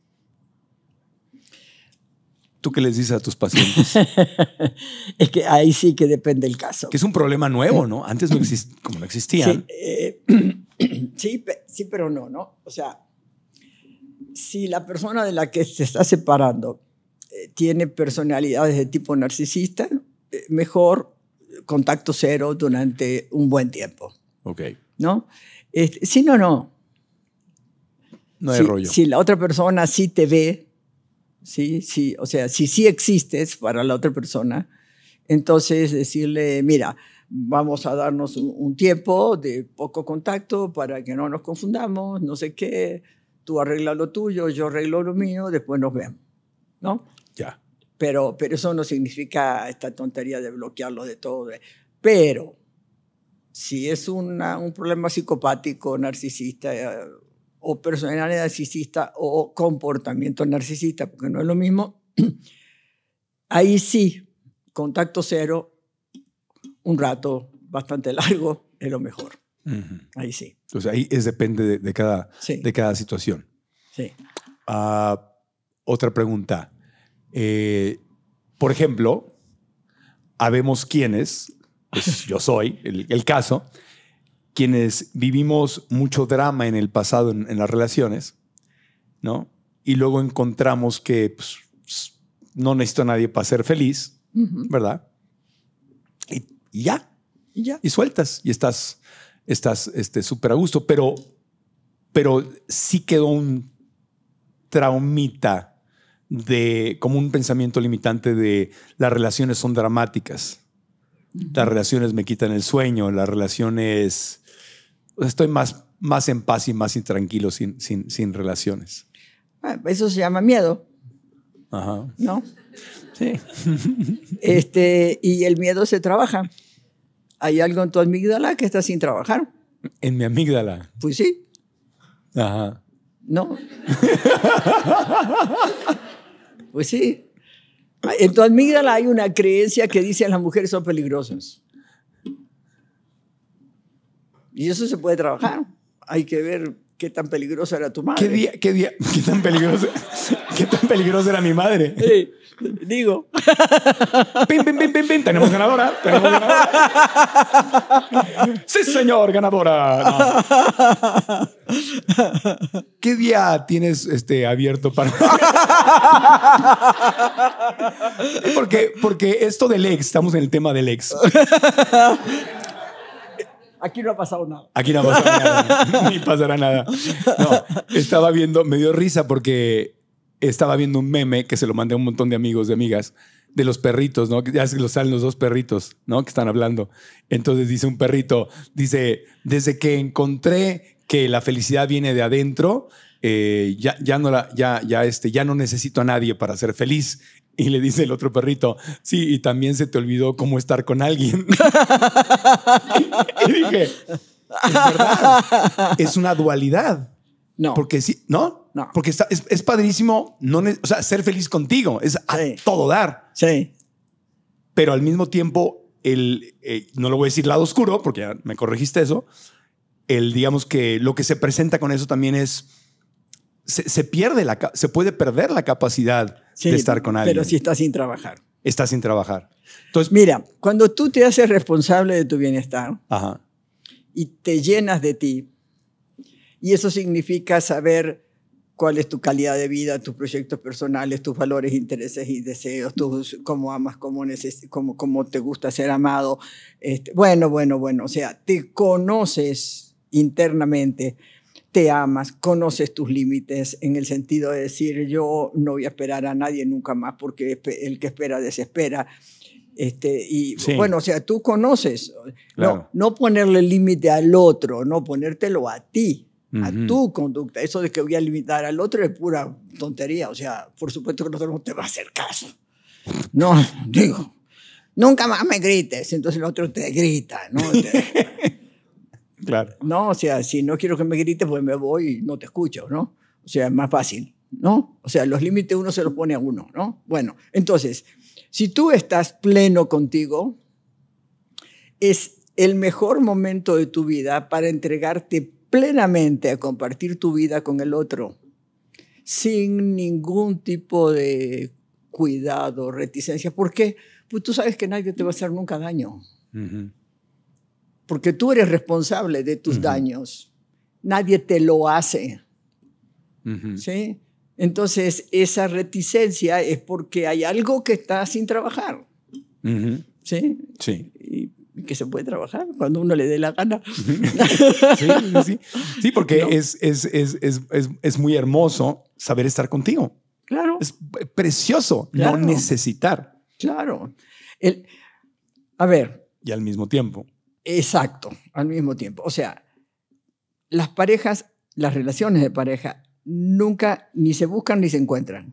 ¿Tú qué les dices
a tus pacientes? es que ahí sí que depende el caso. Que es un problema nuevo, ¿no? Antes no existía, como no Sí, eh, sí, pero no, ¿no? O sea, si la persona de la que se está separando eh, tiene personalidades de tipo narcisista, eh, mejor contacto cero durante un buen tiempo. Ok. ¿No? Sí, este, no, no. No hay rollo. Si la otra persona sí te ve, ¿sí? o sea, si sí existes para la otra persona, entonces decirle, mira, vamos a darnos un, tiempo de poco contacto para que no nos confundamos, no sé qué, tú arreglas lo tuyo, yo arreglo lo mío, después nos vemos, ¿no? Ya. Pero, pero eso no significa esta tontería de bloquearlo de todo. Pero si es un problema psicopático, narcisista, eh, o personalidad narcisista o comportamiento narcisista, porque no es lo mismo. Ahí sí, contacto cero, un rato bastante largo es lo mejor. Ahí sí.
Entonces ahí es depende de, cada, de cada situación. Sí. Ah, otra pregunta. Eh, por ejemplo, habemos quiénes pues yo soy el, el caso, quienes vivimos mucho drama en el pasado en, las relaciones, ¿no? Y luego encontramos que pues, no necesito a nadie para ser feliz,
¿verdad?
Y, ya, y ya, y sueltas, y estás estás este, súper a gusto, pero, pero sí quedó un traumita de como un pensamiento limitante de las relaciones son dramáticas. Las relaciones me quitan el sueño, las relaciones estoy más, más en paz y más tranquilo sin, sin,
sin relaciones. Ah, eso se llama miedo. Ajá. ¿No? Sí. Este, y el miedo se trabaja. Hay algo en tu amígdala que está sin trabajar. ¿En mi amígdala? Pues sí. Ajá. No. pues sí. En tu amígdala hay una creencia que dice las mujeres son peligrosas. Y eso se puede trabajar. Hay que ver qué tan peligrosa era tu madre.
¿Qué ¿Qué ¿Qué tan peligrosa? ¿Qué tan peligrosa era mi madre? Sí, digo. Pim, pim, pim, pim, pim. Tenemos ganadora. Sí, señor, ganadora. ¿Qué día tienes este, abierto para.? porque, porque esto del ex, estamos en el tema del ex.
Aquí no ha pasado nada.
Aquí no ha pasado nada. Ni pasará nada. No, estaba viendo, me dio risa porque estaba viendo un meme que se lo mandé a un montón de amigos, de amigas, de los perritos, ¿no? Ya los salen los dos perritos, ¿no? Que están hablando. Entonces dice un perrito, dice, desde que encontré que la felicidad viene de adentro, eh, ya, ya, no la, ya, ya, este, ya no necesito a nadie para ser feliz. Y le dice el otro perrito, sí, y también se te olvidó cómo estar con alguien.
y dije, es
verdad, es una dualidad. No. Porque sí, ¿no? No. Porque es, padrísimo, no, ser feliz contigo, es a todo dar. Sí. Pero al mismo tiempo, el, eh, no lo voy a decir lado oscuro, porque me corregiste eso, el, digamos que lo que se presenta con eso también es,
se, pierde la, se puede perder la capacidad de estar con alguien. Pero si estás sin trabajar. Estás sin trabajar. Entonces, Mira, cuando tú te haces responsable de tu bienestar y te llenas de ti, y eso significa saber cuál es tu calidad de vida, tus proyectos personales, tus valores, intereses y deseos, tus, cómo amas, cómo, cómo te gusta ser amado. Este, bueno, bueno, bueno, o sea, te conoces internamente te amas, conoces tus límites en el sentido de decir yo no voy a esperar a nadie nunca más porque el que espera desespera. Este, y bueno, o sea, tú conoces, no, no ponerle límite al otro, no ponértelo a ti, a tu conducta. Eso de que voy a limitar al otro es pura tontería, o sea, por supuesto que nosotros no te va a hacer caso. No, digo, nunca más me grites, entonces el otro te grita, ¿no? No, o sea, si no quiero que me grites, pues me voy y no te escucho, ¿no? O sea, es más fácil, ¿no? O sea, los límites uno se los pone a uno, ¿no? Bueno, entonces, si tú estás pleno contigo, es el mejor momento de tu vida para entregarte plenamente a compartir tu vida con el otro, sin ningún tipo de cuidado, reticencia. ¿Por qué? Pues tú sabes que nadie te va a hacer nunca daño porque tú eres responsable de tus daños. Nadie te lo hace. ¿Sí? Entonces, esa reticencia es porque hay algo que está sin trabajar. ¿Sí? Sí. Y que se puede trabajar cuando uno le dé la gana.
Sí, porque es, muy hermoso saber estar contigo. Claro. Es precioso no necesitar.
Claro. El, a ver. Y al mismo tiempo Exacto, al mismo tiempo. O sea, las parejas, las relaciones de pareja, nunca ni se buscan ni se encuentran.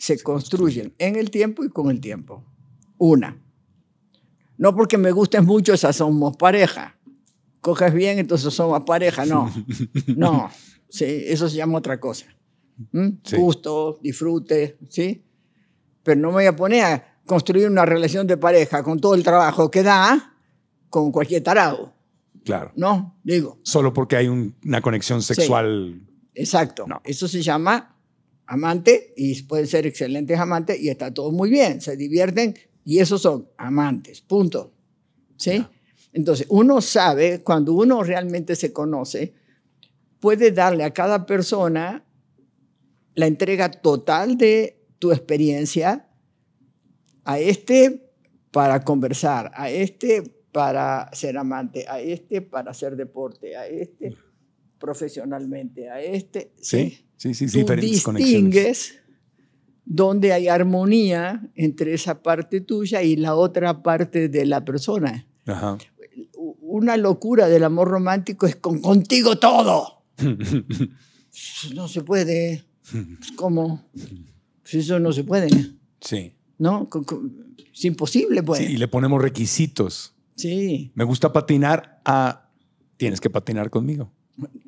Se, construyen, en el tiempo y con el tiempo. Una. No porque me gustes mucho, esas somos pareja. Coges bien, entonces somos pareja. No, no. Sí, eso se llama otra cosa. ¿Mm? Gusto, disfrute, ¿sí? Pero no me voy a poner a construir una relación de pareja con todo el trabajo que da con cualquier tarado. Claro. ¿No? Digo.
Solo porque hay una conexión sexual.
exacto. Eso se llama amante y pueden ser excelentes amantes y está todo muy bien. Se divierten y esos son amantes. Punto. ¿Sí? Entonces, uno sabe, cuando uno realmente se conoce, puede darle a cada persona la entrega total de tu experiencia a este para conversar, a este para ser amante, a este para hacer deporte, a este mm. profesionalmente, a este. Sí,
sí, sí, sí Tú distingues
dónde donde hay armonía entre esa parte tuya y la otra parte de la persona. Ajá. Una locura del amor romántico es con contigo todo. no se puede. ¿Cómo? Pues eso no se puede. Sí. ¿No? Es imposible, pues. Sí, y
le ponemos requisitos. Sí. Me gusta patinar a ah, tienes que patinar conmigo.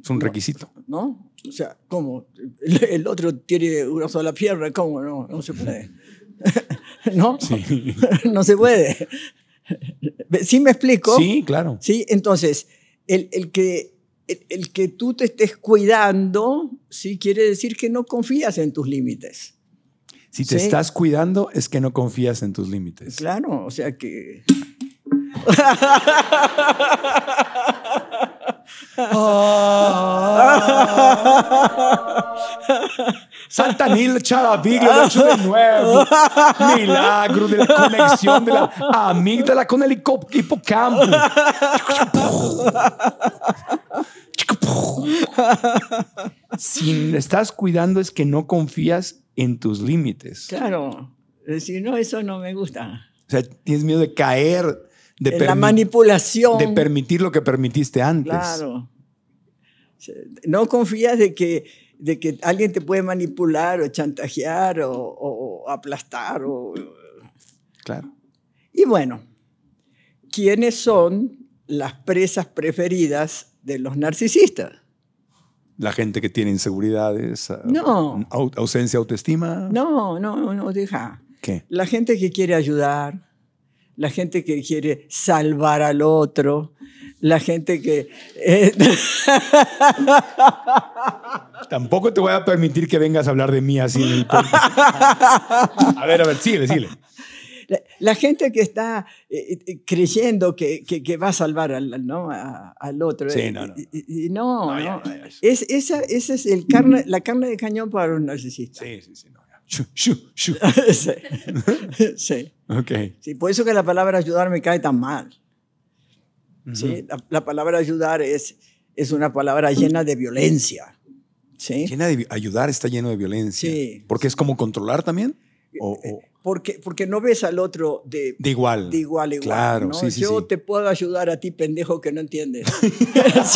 Es un requisito.
¿No? O sea, ¿cómo? El, otro tiene una sola pierna, ¿cómo? No, no se puede. ¿No? Sí. no se puede. ¿Sí me explico? Sí, claro. Sí, entonces, el, que, el, que tú te estés cuidando, sí quiere decir que no confías en tus límites.
Si te estás cuidando, es que no confías en tus límites.
Claro, o sea que
Oh. Santa Nilcha hecho de nuevo. Milagro de la conexión de la
amígdala con el hipocampo. Si estás cuidando es que no confías en tus límites.
Claro, si no, eso no me gusta.
O sea, tienes miedo de caer de la manipulación. De permitir lo que permitiste antes. Claro.
No confías de que, de que alguien te puede manipular o chantajear o, aplastar. Claro. Y bueno, ¿quiénes son las presas preferidas de los narcisistas?
La gente que tiene inseguridades, ah, no. ausencia de autoestima.
No, no, no, deja. ¿Qué? La gente que quiere ayudar, la gente que quiere salvar al otro, la gente que... Eh, Tampoco te
voy a permitir que vengas a hablar de mí así. En el a ver, a ver, síguele, síguele.
La, la gente que está eh, eh, creyendo que, va a salvar al, ¿no? al otro. Sí, no, no. esa, es el carne, la carne de cañón para un narcisista. Sí, sí, sí. sí. Por eso que la palabra ayudar me cae tan mal. La, palabra ayudar es, es una palabra llena de violencia. ¿Sí?
ayudar está lleno de violencia. Porque es como controlar también. Eh,
porque, porque no ves al otro de, de igual. De igual, ¿no? Yo te puedo ayudar a ti, pendejo, que no entiendes.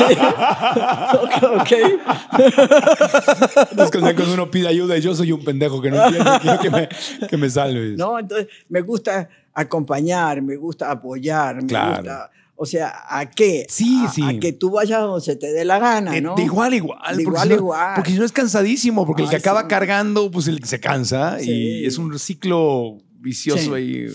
ok.
es que cuando uno pide ayuda y yo soy un pendejo que no entiende, quiero que me, que me salves.
No, entonces me gusta acompañar, me gusta apoyar, me gusta o sea, ¿a qué? Sí, sí. A que tú vayas donde se te dé la gana, eh, ¿no? igual, igual. igual, igual. porque si
no es cansadísimo, porque el que acaba cargando, pues el que se cansa y es un ciclo vicioso y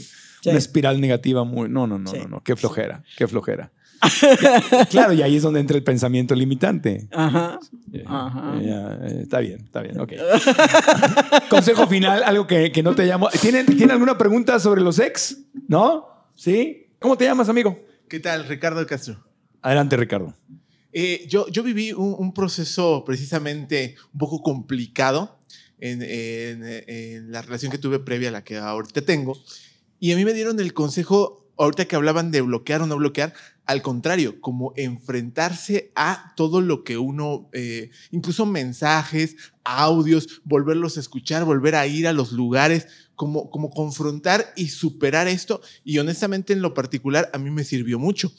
una espiral negativa muy... No, no, no, no, qué flojera, qué flojera. claro, y ahí es donde entra el pensamiento limitante.
Ajá. ajá.
Eh, está bien, está bien, ok. Consejo final, algo que, que no te llamo. ¿Tienen, ¿Tiene alguna pregunta
sobre los ex? ¿No? ¿Sí? ¿Cómo te llamas, amigo? ¿Qué tal, Ricardo Castro? Adelante, Ricardo. Eh, yo, viví un, proceso precisamente un poco complicado en, la relación que tuve previa a la que ahorita tengo. Y a mí me dieron el consejo, ahorita que hablaban de bloquear o no bloquear, al contrario, como enfrentarse a todo lo que uno, eh, incluso mensajes, audios, volverlos a escuchar, volver a ir a los lugares como, confrontar y superar esto. Y honestamente en lo particular a mí me sirvió mucho,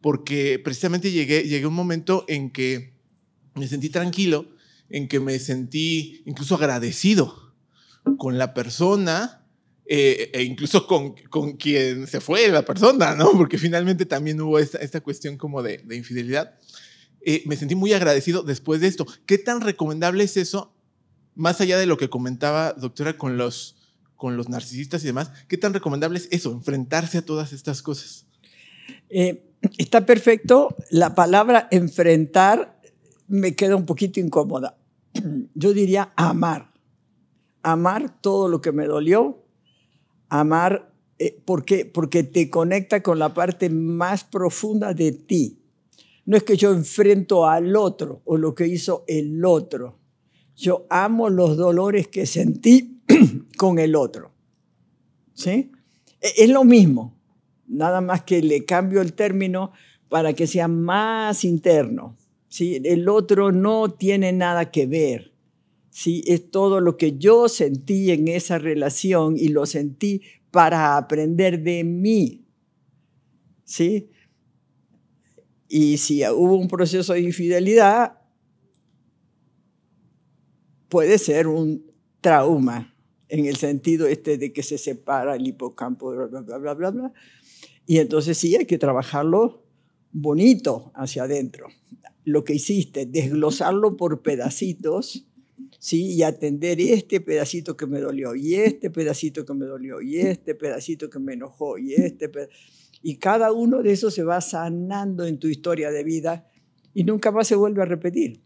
porque precisamente llegué, llegué a un momento en que me sentí tranquilo, en que me sentí incluso agradecido con la persona, eh, e incluso con, con, quien se fue la persona, ¿no? Porque finalmente también hubo esta, esta cuestión como de, infidelidad. Eh, me sentí muy agradecido después de esto. ¿Qué tan recomendable es eso, más allá de lo que comentaba, doctora, con los, con los narcisistas y demás, ¿qué tan recomendable es eso, enfrentarse a todas estas cosas?
Eh, está perfecto. La palabra enfrentar me queda un poquito incómoda. Yo diría amar. Amar todo lo que me dolió. Amar eh, porque, porque te conecta con la parte más profunda de ti. No es que yo enfrento al otro o lo que hizo el otro. Yo amo los dolores que sentí con el otro. ¿Sí? E, es lo mismo, nada más que le cambio el término para que sea más interno. ¿sí? El otro no tiene nada que ver. ¿sí? Es todo lo que yo sentí en esa relación y lo sentí para aprender de mí. ¿sí? Y si hubo un proceso de infidelidad, puede ser un trauma en el sentido este de que se separa el hipocampo, bla, bla, bla, bla, bla. Y entonces sí hay que trabajarlo bonito hacia adentro. Lo que hiciste, desglosarlo por pedacitos, ¿sí? Y atender este pedacito que me dolió, y este pedacito que me dolió, y este pedacito que me enojó, y este Y cada uno de esos se va sanando en tu historia de vida y nunca más se vuelve a repetir.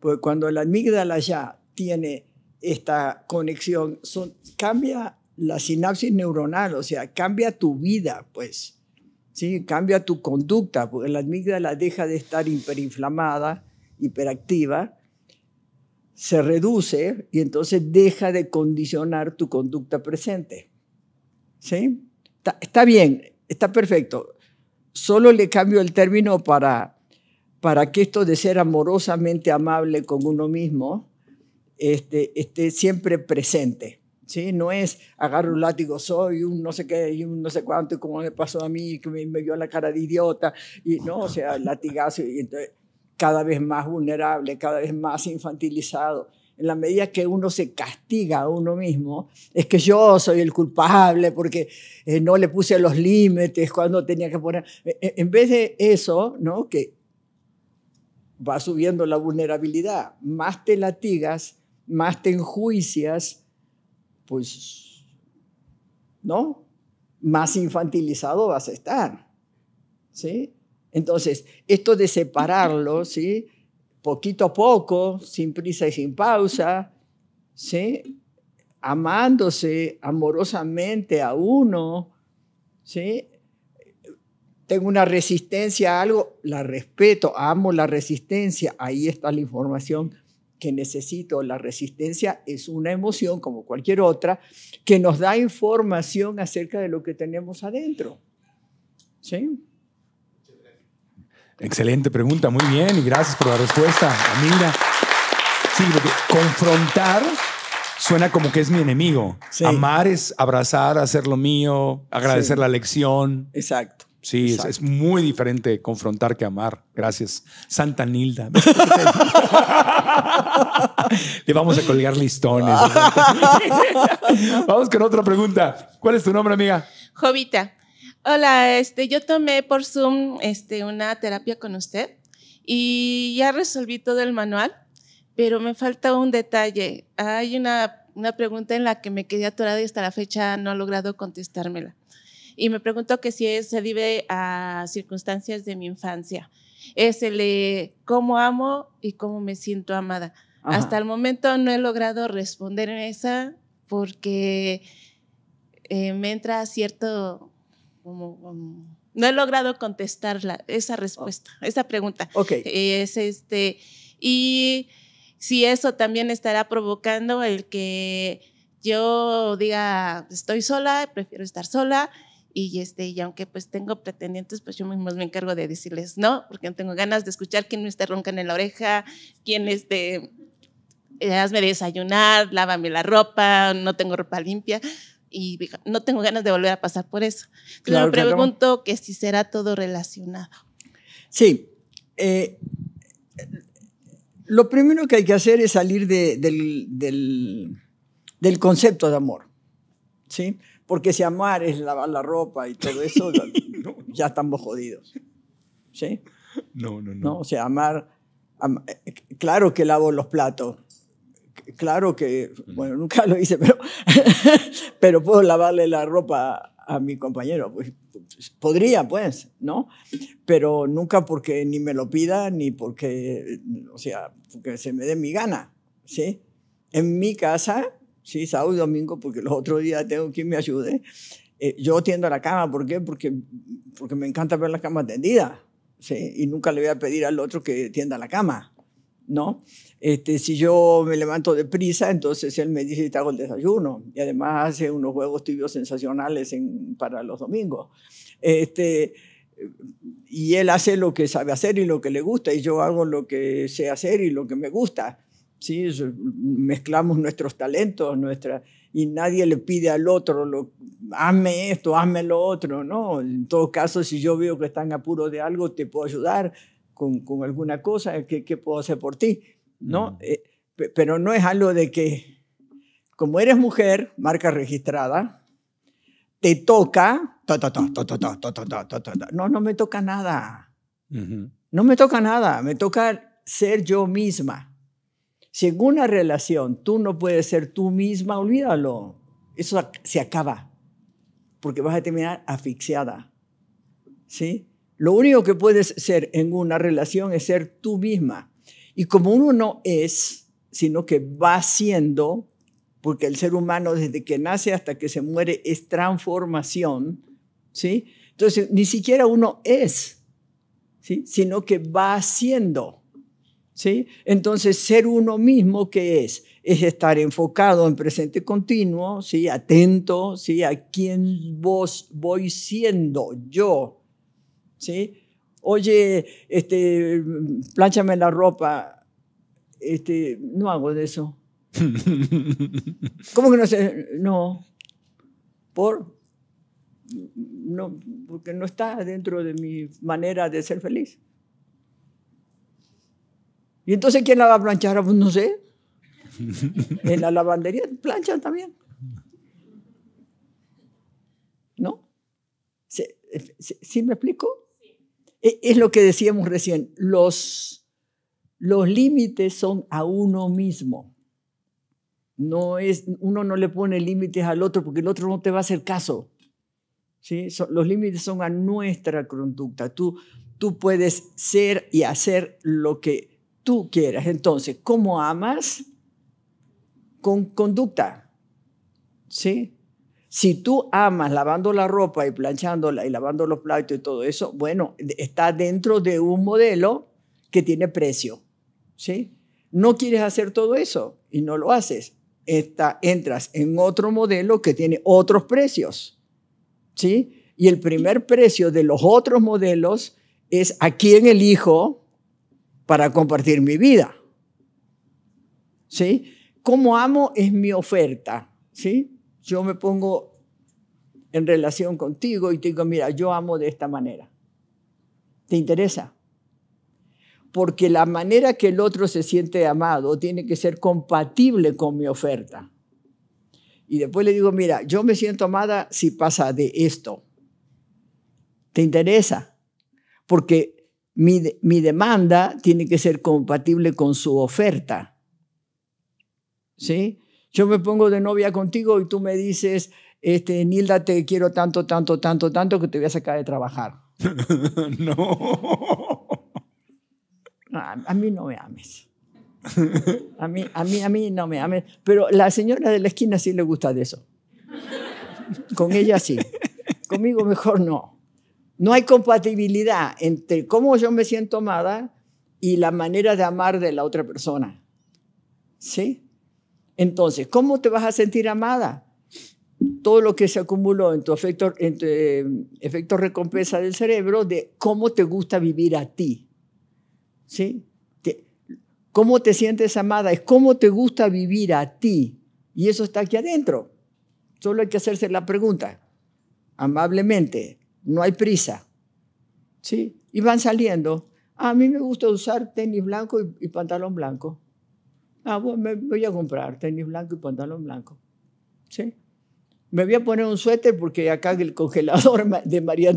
Porque cuando la amígdala ya tiene esta conexión cambia la sinapsis neuronal, o sea, cambia tu vida, pues, ¿sí? cambia tu conducta, porque la amígdala deja de estar hiperinflamada, hiperactiva, se reduce y entonces deja de condicionar tu conducta presente. ¿Sí? Está, bien, está perfecto. Solo le cambio el término para, para que esto de ser amorosamente amable con uno mismo este, esté siempre presente. ¿sí? No es agarro un látigo, soy un no sé qué, y un no sé cuánto, y cómo me pasó a mí, que me, me vio la cara de idiota, y no, o sea, latigazo, y entonces cada vez más vulnerable, cada vez más infantilizado. En la medida que uno se castiga a uno mismo, es que yo soy el culpable porque eh, no le puse los límites cuando tenía que poner. Eh, eh, en vez de eso, ¿no? que va subiendo la vulnerabilidad, más te latigas, más te enjuicias, pues, ¿no? Más infantilizado vas a estar, ¿sí? Entonces, esto de separarlo, ¿sí? Poquito a poco, sin prisa y sin pausa, ¿sí? Amándose amorosamente a uno, ¿sí? tengo una resistencia a algo, la respeto, amo la resistencia, ahí está la información que necesito. La resistencia es una emoción como cualquier otra que nos da información acerca de lo que tenemos adentro. ¿Sí?
Excelente pregunta, muy bien, y gracias por la respuesta, Amira. Sí, porque confrontar suena como que es mi enemigo. Amar es abrazar, hacer lo mío, agradecer la lección. Exacto. Sí, es, muy diferente confrontar que amar. Gracias. Santa Nilda. Le vamos a colgar listones. vamos con otra pregunta. ¿Cuál es tu nombre, amiga?
Jovita. Hola, este, yo tomé por Zoom este, una terapia con usted y ya resolví todo el manual, pero me falta un detalle. Hay una, una pregunta en la que me quedé atorada y hasta la fecha no he logrado contestármela y me pregunto que si se debe a circunstancias de mi infancia. Es el de cómo amo y cómo me siento amada. Hasta el momento no he logrado responder esa porque eh, me entra cierto no he logrado contestar esa respuesta, esa pregunta. Ok. Es este, y si eso también estará provocando el que yo diga, estoy sola, prefiero estar sola, y este y aunque pues tengo pretendientes pues yo mismo me encargo de decirles no porque no tengo ganas de escuchar quién me está roncando en la oreja quién este eh, hazme desayunar lávame la ropa no tengo ropa limpia y no tengo ganas de volver a pasar por eso claro, me pregunto que si será todo relacionado
sí eh, lo primero que hay que hacer es salir del, del concepto de amor sí porque si amar es lavar la ropa y todo eso, ya estamos jodidos. ¿Sí? No, no, no. O sea, amar, eh, claro que lavo los platos. Claro que, bueno, nunca lo hice, pero, pero puedo lavarle la ropa a mi compañero. Pues, pues, podría, pues, ¿no? Pero nunca porque ni me lo pida, ni porque, o sea, porque se me dé mi gana, ¿sí? En mi casa sí, sábado y domingo, porque los otros días tengo quien me ayude. Eh, yo tiendo la cama, ¿por qué? Porque, porque me encanta ver la cama tendida, ¿sí? Y nunca le voy a pedir al otro que tienda la cama, ¿no? Este, si yo me levanto deprisa, entonces él me dice, te hago el desayuno. Y además hace unos juegos tibios sensacionales en, para los domingos. Este, y él hace lo que sabe hacer y lo que le gusta, y yo hago lo que sé hacer y lo que me gusta. ¿sí? mezclamos nuestros talentos, nuestra, y nadie le pide al otro, lo, hazme esto, hazme lo otro, ¿no? En todo caso, si yo veo que están apuros de algo, te puedo ayudar con, con alguna cosa, ¿qué, puedo hacer por ti? ¿No? pero no es algo de que, como eres mujer, marca registrada, te toca, no, no me toca nada. No me toca nada, me toca ser yo misma. Si en una relación tú no puedes ser tú misma, olvídalo. Eso se acaba, porque vas a terminar asfixiada. ¿Sí? Lo único que puedes ser en una relación es ser tú misma. Y como uno no es, sino que va siendo, porque el ser humano desde que nace hasta que se muere es transformación, ¿sí? Entonces, ni siquiera uno es, ¿sí? Sino que va siendo. Entonces, ser uno mismo, ¿qué es? Es estar enfocado en presente continuo, ¿sí? atento ¿sí? a quién vos voy siendo yo. ¿sí? Oye, este, planchame la ropa. Este, no hago de eso. ¿Cómo que no sé? No. ¿Por? No, porque no está dentro de mi manera de ser feliz. ¿Y entonces quién la va a planchar? Ah, pues no sé.
En la
lavandería planchan también. ¿No? ¿Sí, me explico? E, es lo que decíamos recién. Los, los límites son a uno mismo. No es, uno no le pone límites al otro porque el otro no te va a hacer caso. ¿sí? los límites son a nuestra conducta. Tú, tú puedes ser y hacer lo que tú quieras. Entonces, ¿cómo amas? Con conducta. ¿Sí? Si tú amas lavando la ropa y planchándola y lavando los platos y todo eso, bueno, está dentro de un modelo que tiene precio. ¿Sí? No quieres hacer todo eso y no lo haces. Está, entras en otro modelo que tiene otros precios. ¿Sí? Y el primer precio de los otros modelos es a quién elijo para compartir mi vida. ¿Sí? Como amo es mi oferta, ¿sí? Yo me pongo en relación contigo y te digo, mira, yo amo de esta manera. ¿Te interesa? Porque la manera que el otro se siente amado tiene que ser compatible con mi oferta. Y después le digo, mira, yo me siento amada si pasa de esto. ¿Te interesa? Porque mi, demanda tiene que ser compatible con su oferta. ¿Sí? Yo me pongo de novia contigo y tú me dices, este, Nilda, te quiero tanto, tanto, tanto, tanto que te voy a sacar de trabajar.
no.
A, mí no me ames. A mí, a, mí, a mí no me ames. Pero la señora de la esquina sí le gusta de eso. Con ella sí. Conmigo mejor no. No hay compatibilidad entre cómo yo me siento amada y la manera de amar de la otra persona. ¿Sí? Entonces, ¿cómo te vas a sentir amada? Todo lo que se acumuló en tu efecto, en eh, efecto recompensa del cerebro de cómo te gusta vivir a ti. ¿Sí? ¿Cómo te sientes amada? Es cómo te gusta vivir a ti. Y eso está aquí adentro. Solo hay que hacerse la pregunta, amablemente no hay prisa. ¿Sí? Y van saliendo. A mí me gusta usar tenis blanco y, pantalón blanco. Ah, me voy a comprar tenis blanco y pantalón blanco. ¿Sí? Me voy a poner un suéter porque acá el congelador de, María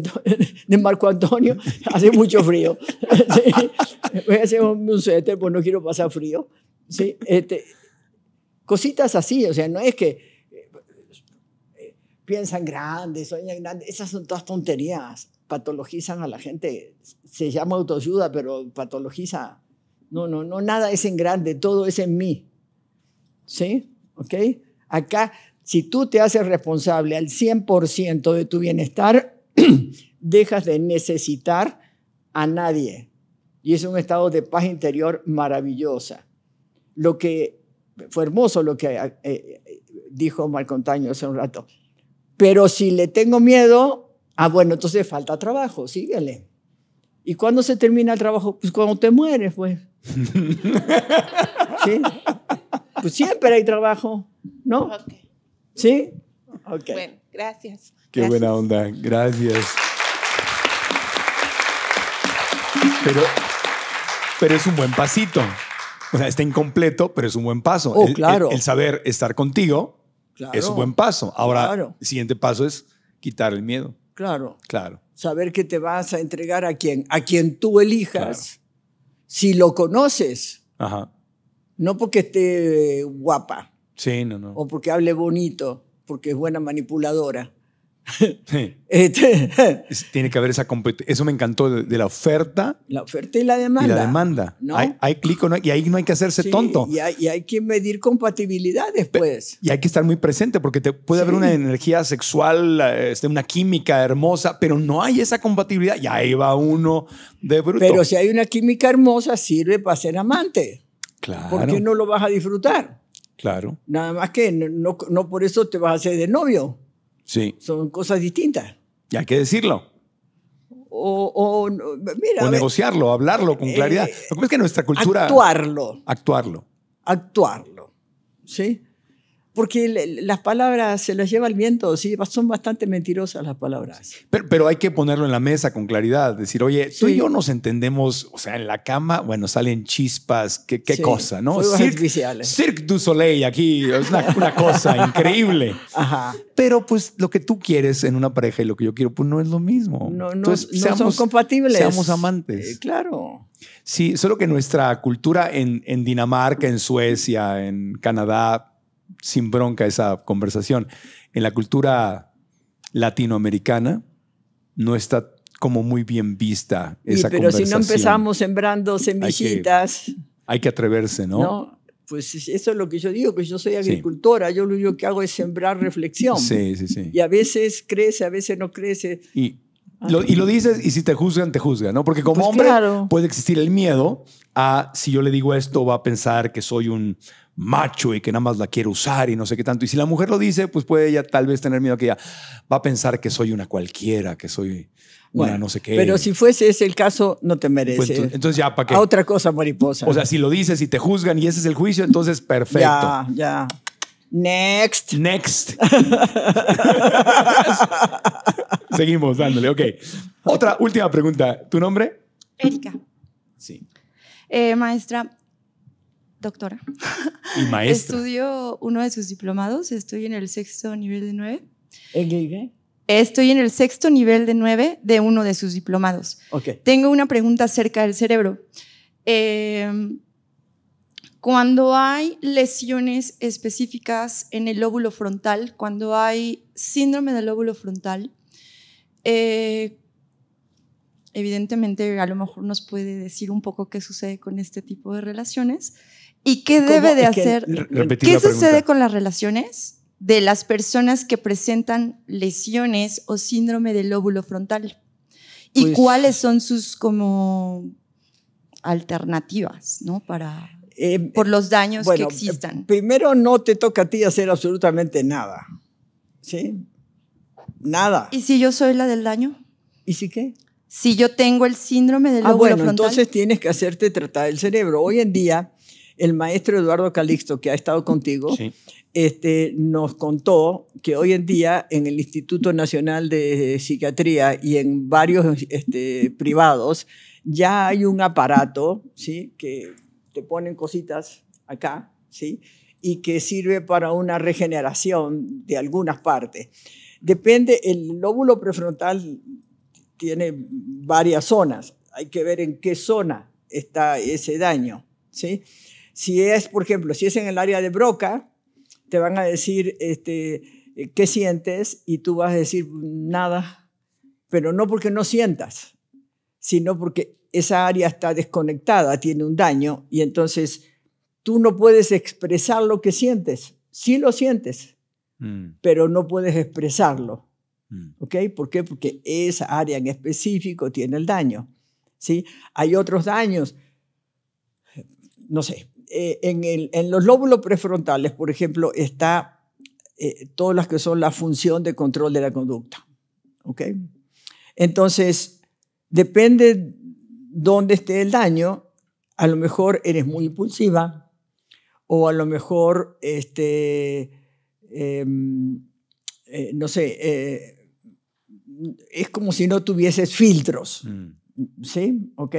de Marco Antonio hace mucho frío. Voy a hacer un suéter porque no quiero pasar frío. ¿Sí? Este, cositas así, o sea, no es que piensan grandes, sueñan grandes, Esas son todas tonterías. Patologizan a la gente. Se llama autoayuda, pero patologiza. No, no, no, nada es en grande, todo es en mí. ¿Sí? ¿Ok? Acá, si tú te haces responsable al 100% de tu bienestar, dejas de necesitar a nadie. Y es un estado de paz interior maravillosa. Lo que fue hermoso lo que eh, eh, dijo Marcontaño hace un rato. Pero si le tengo miedo, ah, bueno, entonces falta trabajo, síguele. ¿Y cuándo se termina el trabajo? Pues cuando te mueres, pues. ¿Sí? Pues siempre hay trabajo, ¿no? ¿Sí?
Bueno, gracias.
Qué buena onda, gracias. Pero, pero es un buen pasito. O sea, está incompleto, pero es un buen paso. Oh, claro. el saber estar contigo, es un buen paso. Ahora, el siguiente paso es quitar el miedo. Claro. Claro.
Saber que te vas a entregar a quien, a quien tú elijas, si lo conoces. Ajá. No porque esté guapa. Sí, no, no. O porque hable bonito, porque es buena manipuladora.
Este, tiene que haber esa competencia. Eso me encantó de, la oferta. La oferta
y la demanda. Y la
demanda. Hay, y ahí no hay que hacerse tonto. Y
hay, hay, que medir compatibilidad después.
y hay que estar muy presente porque te puede haber una energía sexual, este, una química hermosa, pero no hay esa compatibilidad. Y ahí va uno de bruto. Pero si
hay una química hermosa, sirve para ser amante.
Claro. ¿Por no
lo vas a disfrutar? Claro. Nada más que no por eso te vas a hacer de novio. Son cosas distintas.
Y hay que decirlo.
O,
negociarlo, hablarlo con eh, claridad.
Lo que pasa es que nuestra cultura. Actuarlo.
Actuarlo.
Actuarlo. ¿Sí? Porque las palabras se las lleva el viento, ¿sí? son bastante mentirosas las palabras.
Pero, hay que ponerlo en la mesa con claridad, decir, oye, tú y yo nos entendemos, o sea, en la cama, bueno, salen chispas, qué, qué cosa, ¿no?
Cirque,
du Soleil aquí, es una, cosa increíble. Ajá. Pero pues lo que tú quieres en una pareja y lo que yo quiero, pues no es lo mismo. No, no, no son compatibles. Seamos amantes. Eh,
claro.
Sí, solo que nuestra cultura en, en Dinamarca, en Suecia, en Canadá, sin bronca esa conversación. En la cultura latinoamericana no está como muy bien vista esa conversación. pero si no empezamos
sembrando semillitas.
Hay que, atreverse, ¿no?
Pues eso es lo que yo digo, que yo soy agricultora, yo lo único que hago es sembrar reflexión. Sí, sí, sí. Y a veces crece, a veces no crece.
Y, ah. lo, y lo dices, y si te juzgan, te juzgan, ¿no? Porque como pues hombre puede existir el miedo a si yo le digo esto, va a pensar que soy un macho y que nada más la quiere usar y no sé qué tanto. Y si la mujer lo dice, pues puede ella tal vez tener miedo que ella va a pensar que soy una cualquiera, que soy una no sé qué. Pero si
fuese ese el caso, no te mereces. Pues
entonces, ya, ¿para qué? A otra
cosa, mariposa. O sea, si
lo dices y te juzgan y ese es el juicio, entonces perfecto. Ya,
ya. Next. Next.
Seguimos dándole, ok. Otra última pregunta. ¿Tu nombre? Erika. Sí.
Eh, maestra, doctora. Estudio uno de sus diplomados, estoy en el sexto nivel de nueve. ¿En Estoy en el sexto nivel de nueve de uno de sus diplomados. Tengo una pregunta acerca del cerebro. Em, cuando hay lesiones específicas en el lóbulo frontal, cuando hay síndrome del lóbulo frontal, eh, evidentemente a lo mejor nos puede decir un poco qué sucede con este tipo de relaciones. ¿Y qué debe de hacer? ¿Qué sucede con las relaciones de las personas que presentan lesiones o síndrome del lóbulo frontal? ¿Y pues, cuáles son sus como alternativas,
¿no? Para eh, por los daños que existan. Primero no te toca a ti hacer absolutamente nada. ¿Sí? Nada.
¿Y si yo soy la del daño? ¿Y si qué? Si yo tengo el síndrome del ah, lóbulo bueno, frontal.
Entonces tienes que hacerte tratar el cerebro. Hoy en día el maestro Eduardo Calixto, que ha estado contigo, este, nos contó que hoy en día en el Instituto Nacional de Psiquiatría y en varios este, privados ya hay un aparato ¿sí? que te ponen cositas acá ¿sí? y que sirve para una regeneración de algunas partes. Depende, el lóbulo prefrontal tiene varias zonas, hay que ver en qué zona está ese daño. ¿sí? Si es, por ejemplo, si es en el área de broca, te van a decir este, eh, qué sientes y tú vas a decir nada, pero no porque no sientas, sino porque esa área está desconectada, tiene un daño y entonces tú no puedes expresar lo que sientes. Sí lo sientes, mm. pero no puedes expresarlo. Mm. ¿Por qué? Porque esa área en específico tiene el daño. ¿sí? Hay otros daños, no sé, eh, en, los lóbulos prefrontales, por ejemplo, está eh, todas las que son la función de control de la conducta. Entonces, depende dónde esté el daño, a lo mejor eres muy impulsiva o a lo mejor, este, em, eh, no sé, es como si no tuvieses filtros, mm. ¿sí? ¿Ok?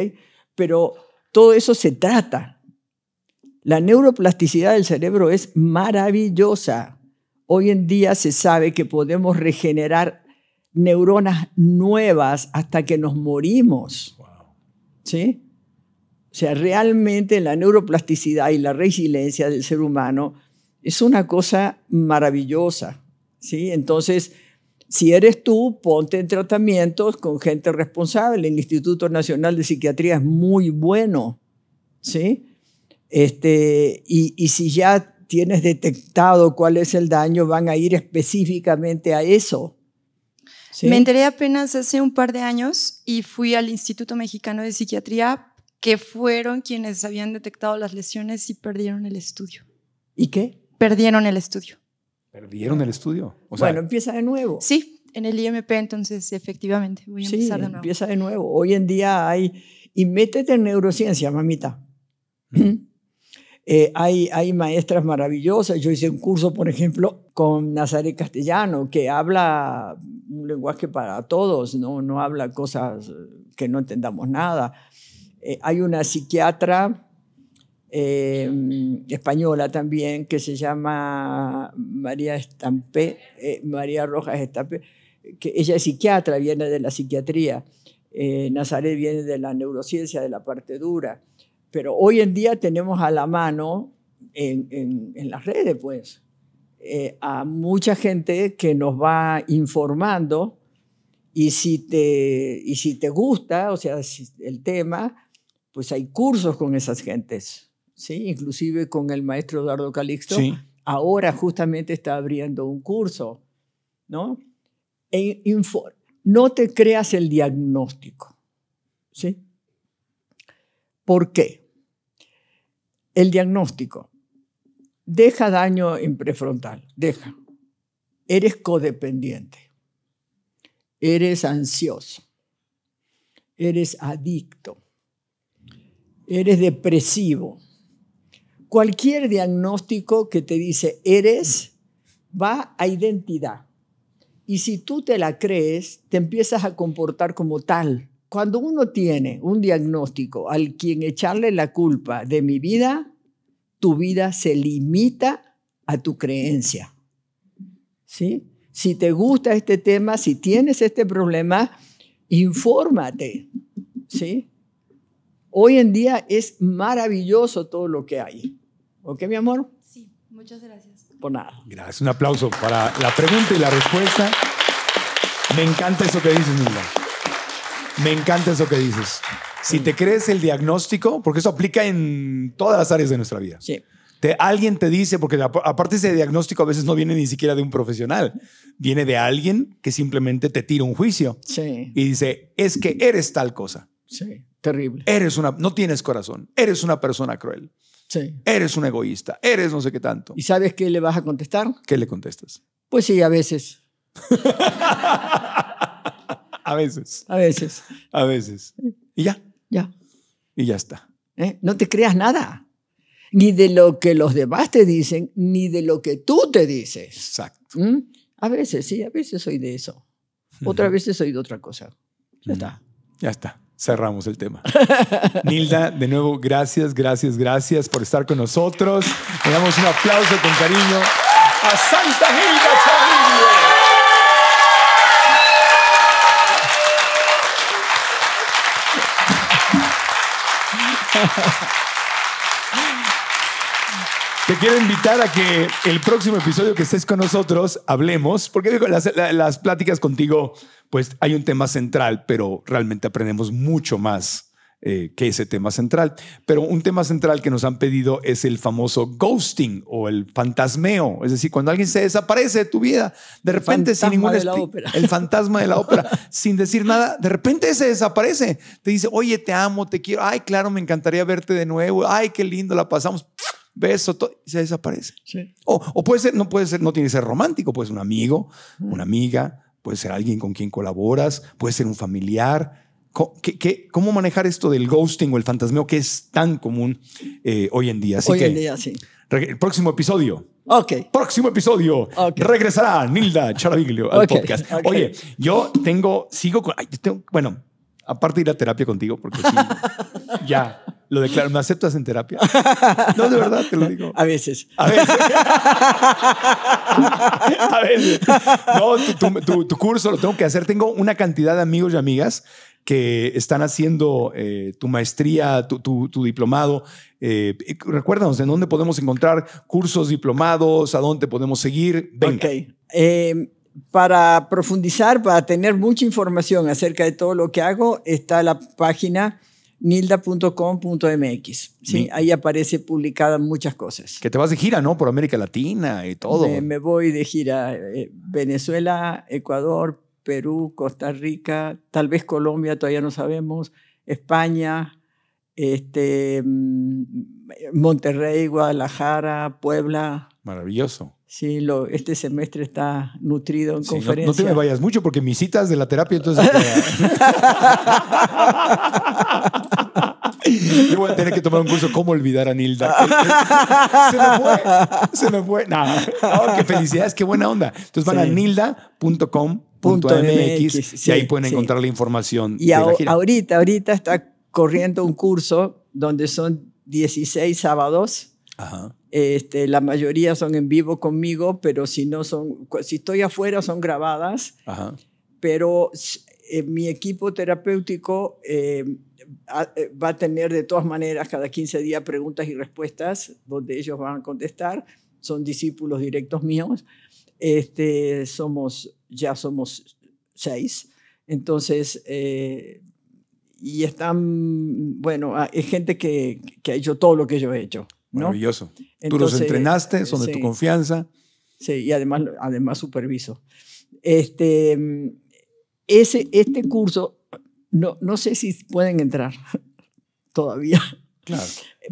Pero todo eso se trata la neuroplasticidad del cerebro es maravillosa. Hoy en día se sabe que podemos regenerar neuronas nuevas hasta que nos morimos. ¿Sí? O sea, realmente la neuroplasticidad y la resiliencia del ser humano es una cosa maravillosa. ¿Sí? Entonces, si eres tú, ponte en tratamientos con gente responsable. El Instituto Nacional de Psiquiatría es muy bueno. ¿Sí? Este, y, y si ya tienes detectado cuál es el daño, van a ir específicamente a eso. Me enteré
apenas hace un par de años y fui al Instituto Mexicano de Psiquiatría, que fueron quienes habían detectado las lesiones y perdieron el estudio. ¿Y qué? Perdieron el estudio.
¿Perdieron el estudio? O sea, bueno,
empieza de nuevo. Sí, en el
IMP entonces efectivamente sí, empieza de nuevo. Hoy en día hay... Y métete en neurociencia, mamita. Mm. Eh, hay, maestras maravillosas. Yo hice un curso, por ejemplo, con Nazaré Castellano, que habla un lenguaje para todos, no, habla cosas eh, que no entendamos nada. Eh, hay una psiquiatra española también que se llama María Estampe, María Rojas Estampe, que ella es psiquiatra, viene de la psiquiatría. Nazaré viene de la neurociencia, de la parte dura. Pero hoy en día tenemos a la mano en, las redes, pues, eh, a mucha gente que nos va informando y si te, y si te gusta, o sea, el tema, pues hay cursos con esas gentes, ¿sí? Inclusive con el maestro Eduardo Calixto. Ahora justamente está abriendo un curso, ¿no? E no te creas el diagnóstico, ¿sí? ¿Por qué? El diagnóstico. Deja daño en prefrontal, deja. Eres codependiente. Eres ansioso. Eres adicto. Eres depresivo. Cualquier diagnóstico que te dice eres va a identidad. Y si tú te la crees, te empiezas a comportar como tal cuando uno tiene un diagnóstico al quien echarle la culpa de mi vida, tu vida se limita a tu creencia. ¿Sí? Si te gusta este tema, si tienes este problema, infórmate. ¿Sí? Hoy en día es maravilloso todo lo que hay. ¿Ok, mi amor? Sí, muchas gracias. Por nada. Gracias.
Un aplauso para la pregunta y la respuesta. Me encanta eso que dices, Nilda. Me encanta eso que dices. Si te crees el diagnóstico, porque eso aplica en todas las áreas de nuestra vida. Sí. Te, alguien te dice, porque aparte ese diagnóstico a veces no viene ni siquiera de un profesional, viene de alguien que simplemente te tira un juicio y dice, es que eres tal cosa. Sí, terrible. Eres una, no tienes corazón, eres una persona cruel. Sí. Eres un egoísta, eres no sé qué tanto.
¿Y sabes qué le vas a contestar? ¿Qué le contestas? Pues sí, a veces.
A veces. A veces. A veces. Y ya. Ya. Y ya está.
¿Eh? No te creas nada. Ni de lo que los demás te dicen, ni de lo que tú te dices. Exacto. ¿Mm? A veces sí, a veces soy de eso. Otra vez soy de otra cosa. Ya está.
Ya está. Cerramos el tema. Nilda, de nuevo, gracias, gracias, gracias por estar con nosotros. Le damos un aplauso con cariño a Santa Nilda Te quiero invitar a que el próximo episodio que estés con nosotros hablemos, porque las, las pláticas contigo, pues hay un tema central, pero realmente aprendemos mucho más eh, que ese tema central. Pero un tema central que nos han pedido es el famoso ghosting o el fantasmeo. Es decir, cuando alguien se desaparece de tu vida, de repente sin ningún... El fantasma de la ópera, sin decir nada, de repente se desaparece. Te dice, oye, te amo, te quiero. Ay, claro, me encantaría verte de nuevo. Ay, qué lindo, la pasamos beso, todo, y se desaparece. O, o, puede ser, no puede ser, no tiene que ser romántico, puede ser un amigo, una amiga, puede ser alguien con quien colaboras, puede ser un familiar, cómo manejar esto del ghosting o el fantasmeo que es tan común eh, hoy en día? Así hoy en día, sí. El próximo episodio. Ok. Próximo episodio. Okay. Regresará Nilda Charaviglio al podcast. Oye, yo tengo, sigo con, ay, tengo, bueno, aparte de ir a terapia contigo, porque ya. Lo declaro, ¿me aceptas en terapia?
No, de verdad,
te lo digo. A veces.
A veces.
A veces. No, tu curso lo tengo que hacer. Tengo una cantidad de amigos y amigas que están haciendo eh, tu maestría, tu, diplomado. Eh, recuérdanos en dónde podemos encontrar cursos,
diplomados, a dónde podemos seguir. Venga. Em, para profundizar, para tener mucha información acerca de todo lo que hago, está la página nilda.com.mx. ahí aparece publicada muchas cosas.
Que te vas de gira, ¿no? Por América Latina y todo. Me,
voy de gira. Eh, Venezuela, Ecuador, Perú, Costa Rica, tal vez Colombia, todavía no sabemos, España, este, mm, Monterrey, Guadalajara, Puebla. Maravilloso. Sí, lo, este semestre está nutrido en conferencias. No, te me vayas
mucho porque mis citas de la terapia entonces... Yo voy a tener que tomar un curso cómo olvidar a Nilda. se me fue, se me fue. qué felicidades, qué buena onda. Entonces van a nilda.com punto .mx, ahí pueden encontrar la información. Y ahorita,
ahorita está corriendo un curso donde son 16 sábados. Este, la mayoría son en vivo conmigo, pero si no son, si estoy afuera son grabadas. Pero eh, mi equipo terapéutico eh, eh, va a tener de todas maneras cada 15 días preguntas y respuestas donde ellos van a contestar. Son discípulos directos míos. Este, somos ya somos seis. Entonces, eh, y están, bueno, ah, es gente que, ha hecho todo lo que yo he hecho. Maravilloso. Tú los entrenaste, son de tu confianza. Sí, y además, además superviso. Este, ese, este curso, no, no sé si pueden entrar todavía. Claro.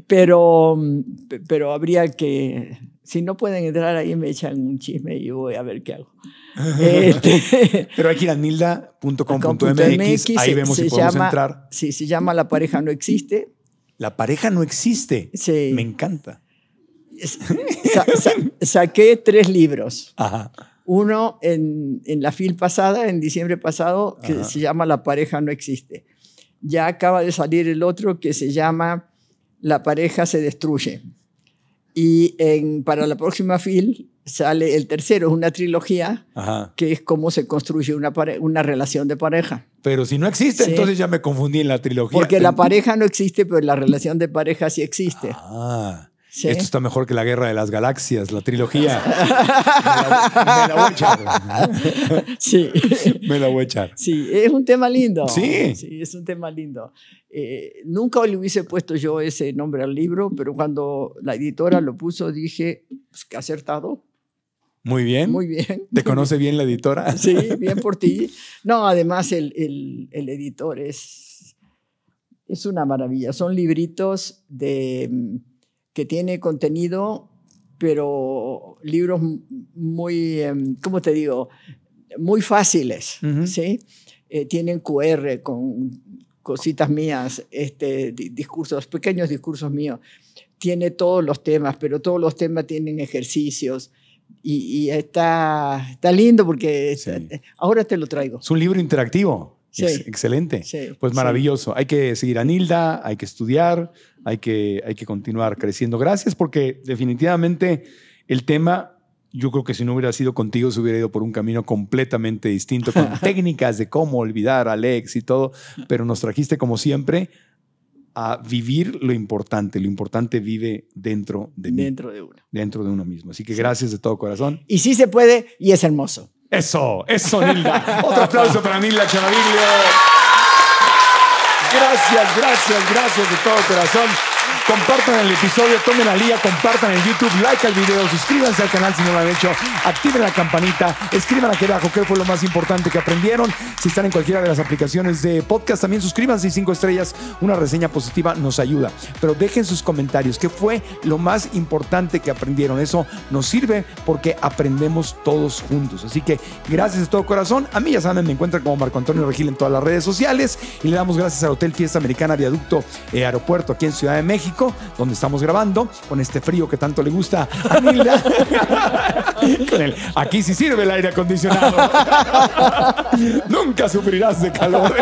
Pero, mm, pero habría que, si no pueden entrar ahí, me echan un chisme y voy a ver qué hago. Este, pero aquí en anilda.com.mx ahí vemos si podemos entrar. Sí, se llama La pareja no existe. La pareja no existe. Me encanta. saqué tres libros. Ajá. Uno en, en, la fil pasada, en diciembre pasado, que se llama La pareja no existe. Ya acaba de salir el otro que se llama la pareja se destruye. Y para la próxima film sale el tercero, una trilogía que es cómo se construye una, una relación de pareja.
Pero si no existe, entonces ya me confundí en la trilogía. Porque la pareja
no existe, pero la relación de pareja sí existe.
Ah. Esto está mejor que la Guerra de las Galaxias, la
trilogía. me, la, voy a echar. Sí. me la voy a echar. Sí, es un tema lindo. Sí. Sí, es un tema lindo. Eh, nunca le hubiese puesto yo ese nombre al libro, pero cuando la editora lo puso dije, pues, que acertado.
Muy bien. Muy bien. ¿Te conoce bien la editora? Sí,
bien por ti. No, además el, el, el editor es, es una maravilla. Son libritos de que tiene contenido, pero libros muy, em, ¿cómo te digo? Muy fáciles, ¿sí? Eh, tienen QR con cositas mías, este, discursos, pequeños discursos míos. Tiene todos los temas, pero todos los temas tienen ejercicios. Y, está, está lindo porque eh, ahora te lo traigo.
Es un libro interactivo. Sí. excelente. pues maravilloso. Hay que seguir a Nilda, hay que estudiar, hay que, hay que continuar creciendo. Gracias porque definitivamente el tema, yo creo que si no hubiera sido contigo, se hubiera ido por un camino completamente distinto, con técnicas de cómo olvidar a Alex y todo, pero nos trajiste como siempre a vivir lo importante. Lo importante vive dentro de mí. Dentro de uno. Dentro de uno mismo. Así que gracias de todo corazón.
Y sí se puede y es hermoso.
Eso, eso, Nilda. Otro aplauso para Nilda Chavaglio. Gracias, gracias, gracias de todo corazón. Compartan el episodio, tomen la lía compartan en YouTube, like al video, suscríbanse al canal si no lo han hecho, activen la campanita, escriban aquí abajo qué fue lo más importante que aprendieron. Si están en cualquiera de las aplicaciones de podcast, también suscríbanse y cinco estrellas, una reseña positiva nos ayuda. Pero dejen sus comentarios, qué fue lo más importante que aprendieron. Eso nos sirve porque aprendemos todos juntos. Así que gracias de todo corazón. A mí ya saben, me encuentran como Marco Antonio Regil en todas las redes sociales y le damos gracias al Hotel Fiesta Americana Viaducto eh, Aeropuerto aquí en Ciudad de México donde estamos grabando, con este frío que tanto le gusta a Nilda. aquí sí sirve el aire acondicionado. Nunca sufrirás de calor.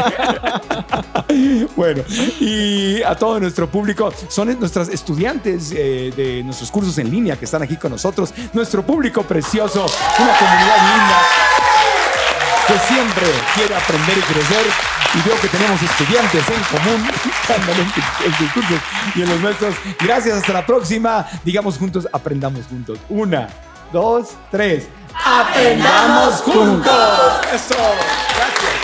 bueno, y a todo nuestro público, son nuestras estudiantes eh, de nuestros cursos en línea que están aquí con nosotros, nuestro público precioso, una comunidad linda que siempre quiere aprender y crecer y veo que tenemos estudiantes en común en sus cursos y en los nuestros. Gracias, hasta la próxima. Digamos juntos, aprendamos juntos. Una, dos, tres.
¡Aprendamos juntos! Eso, gracias.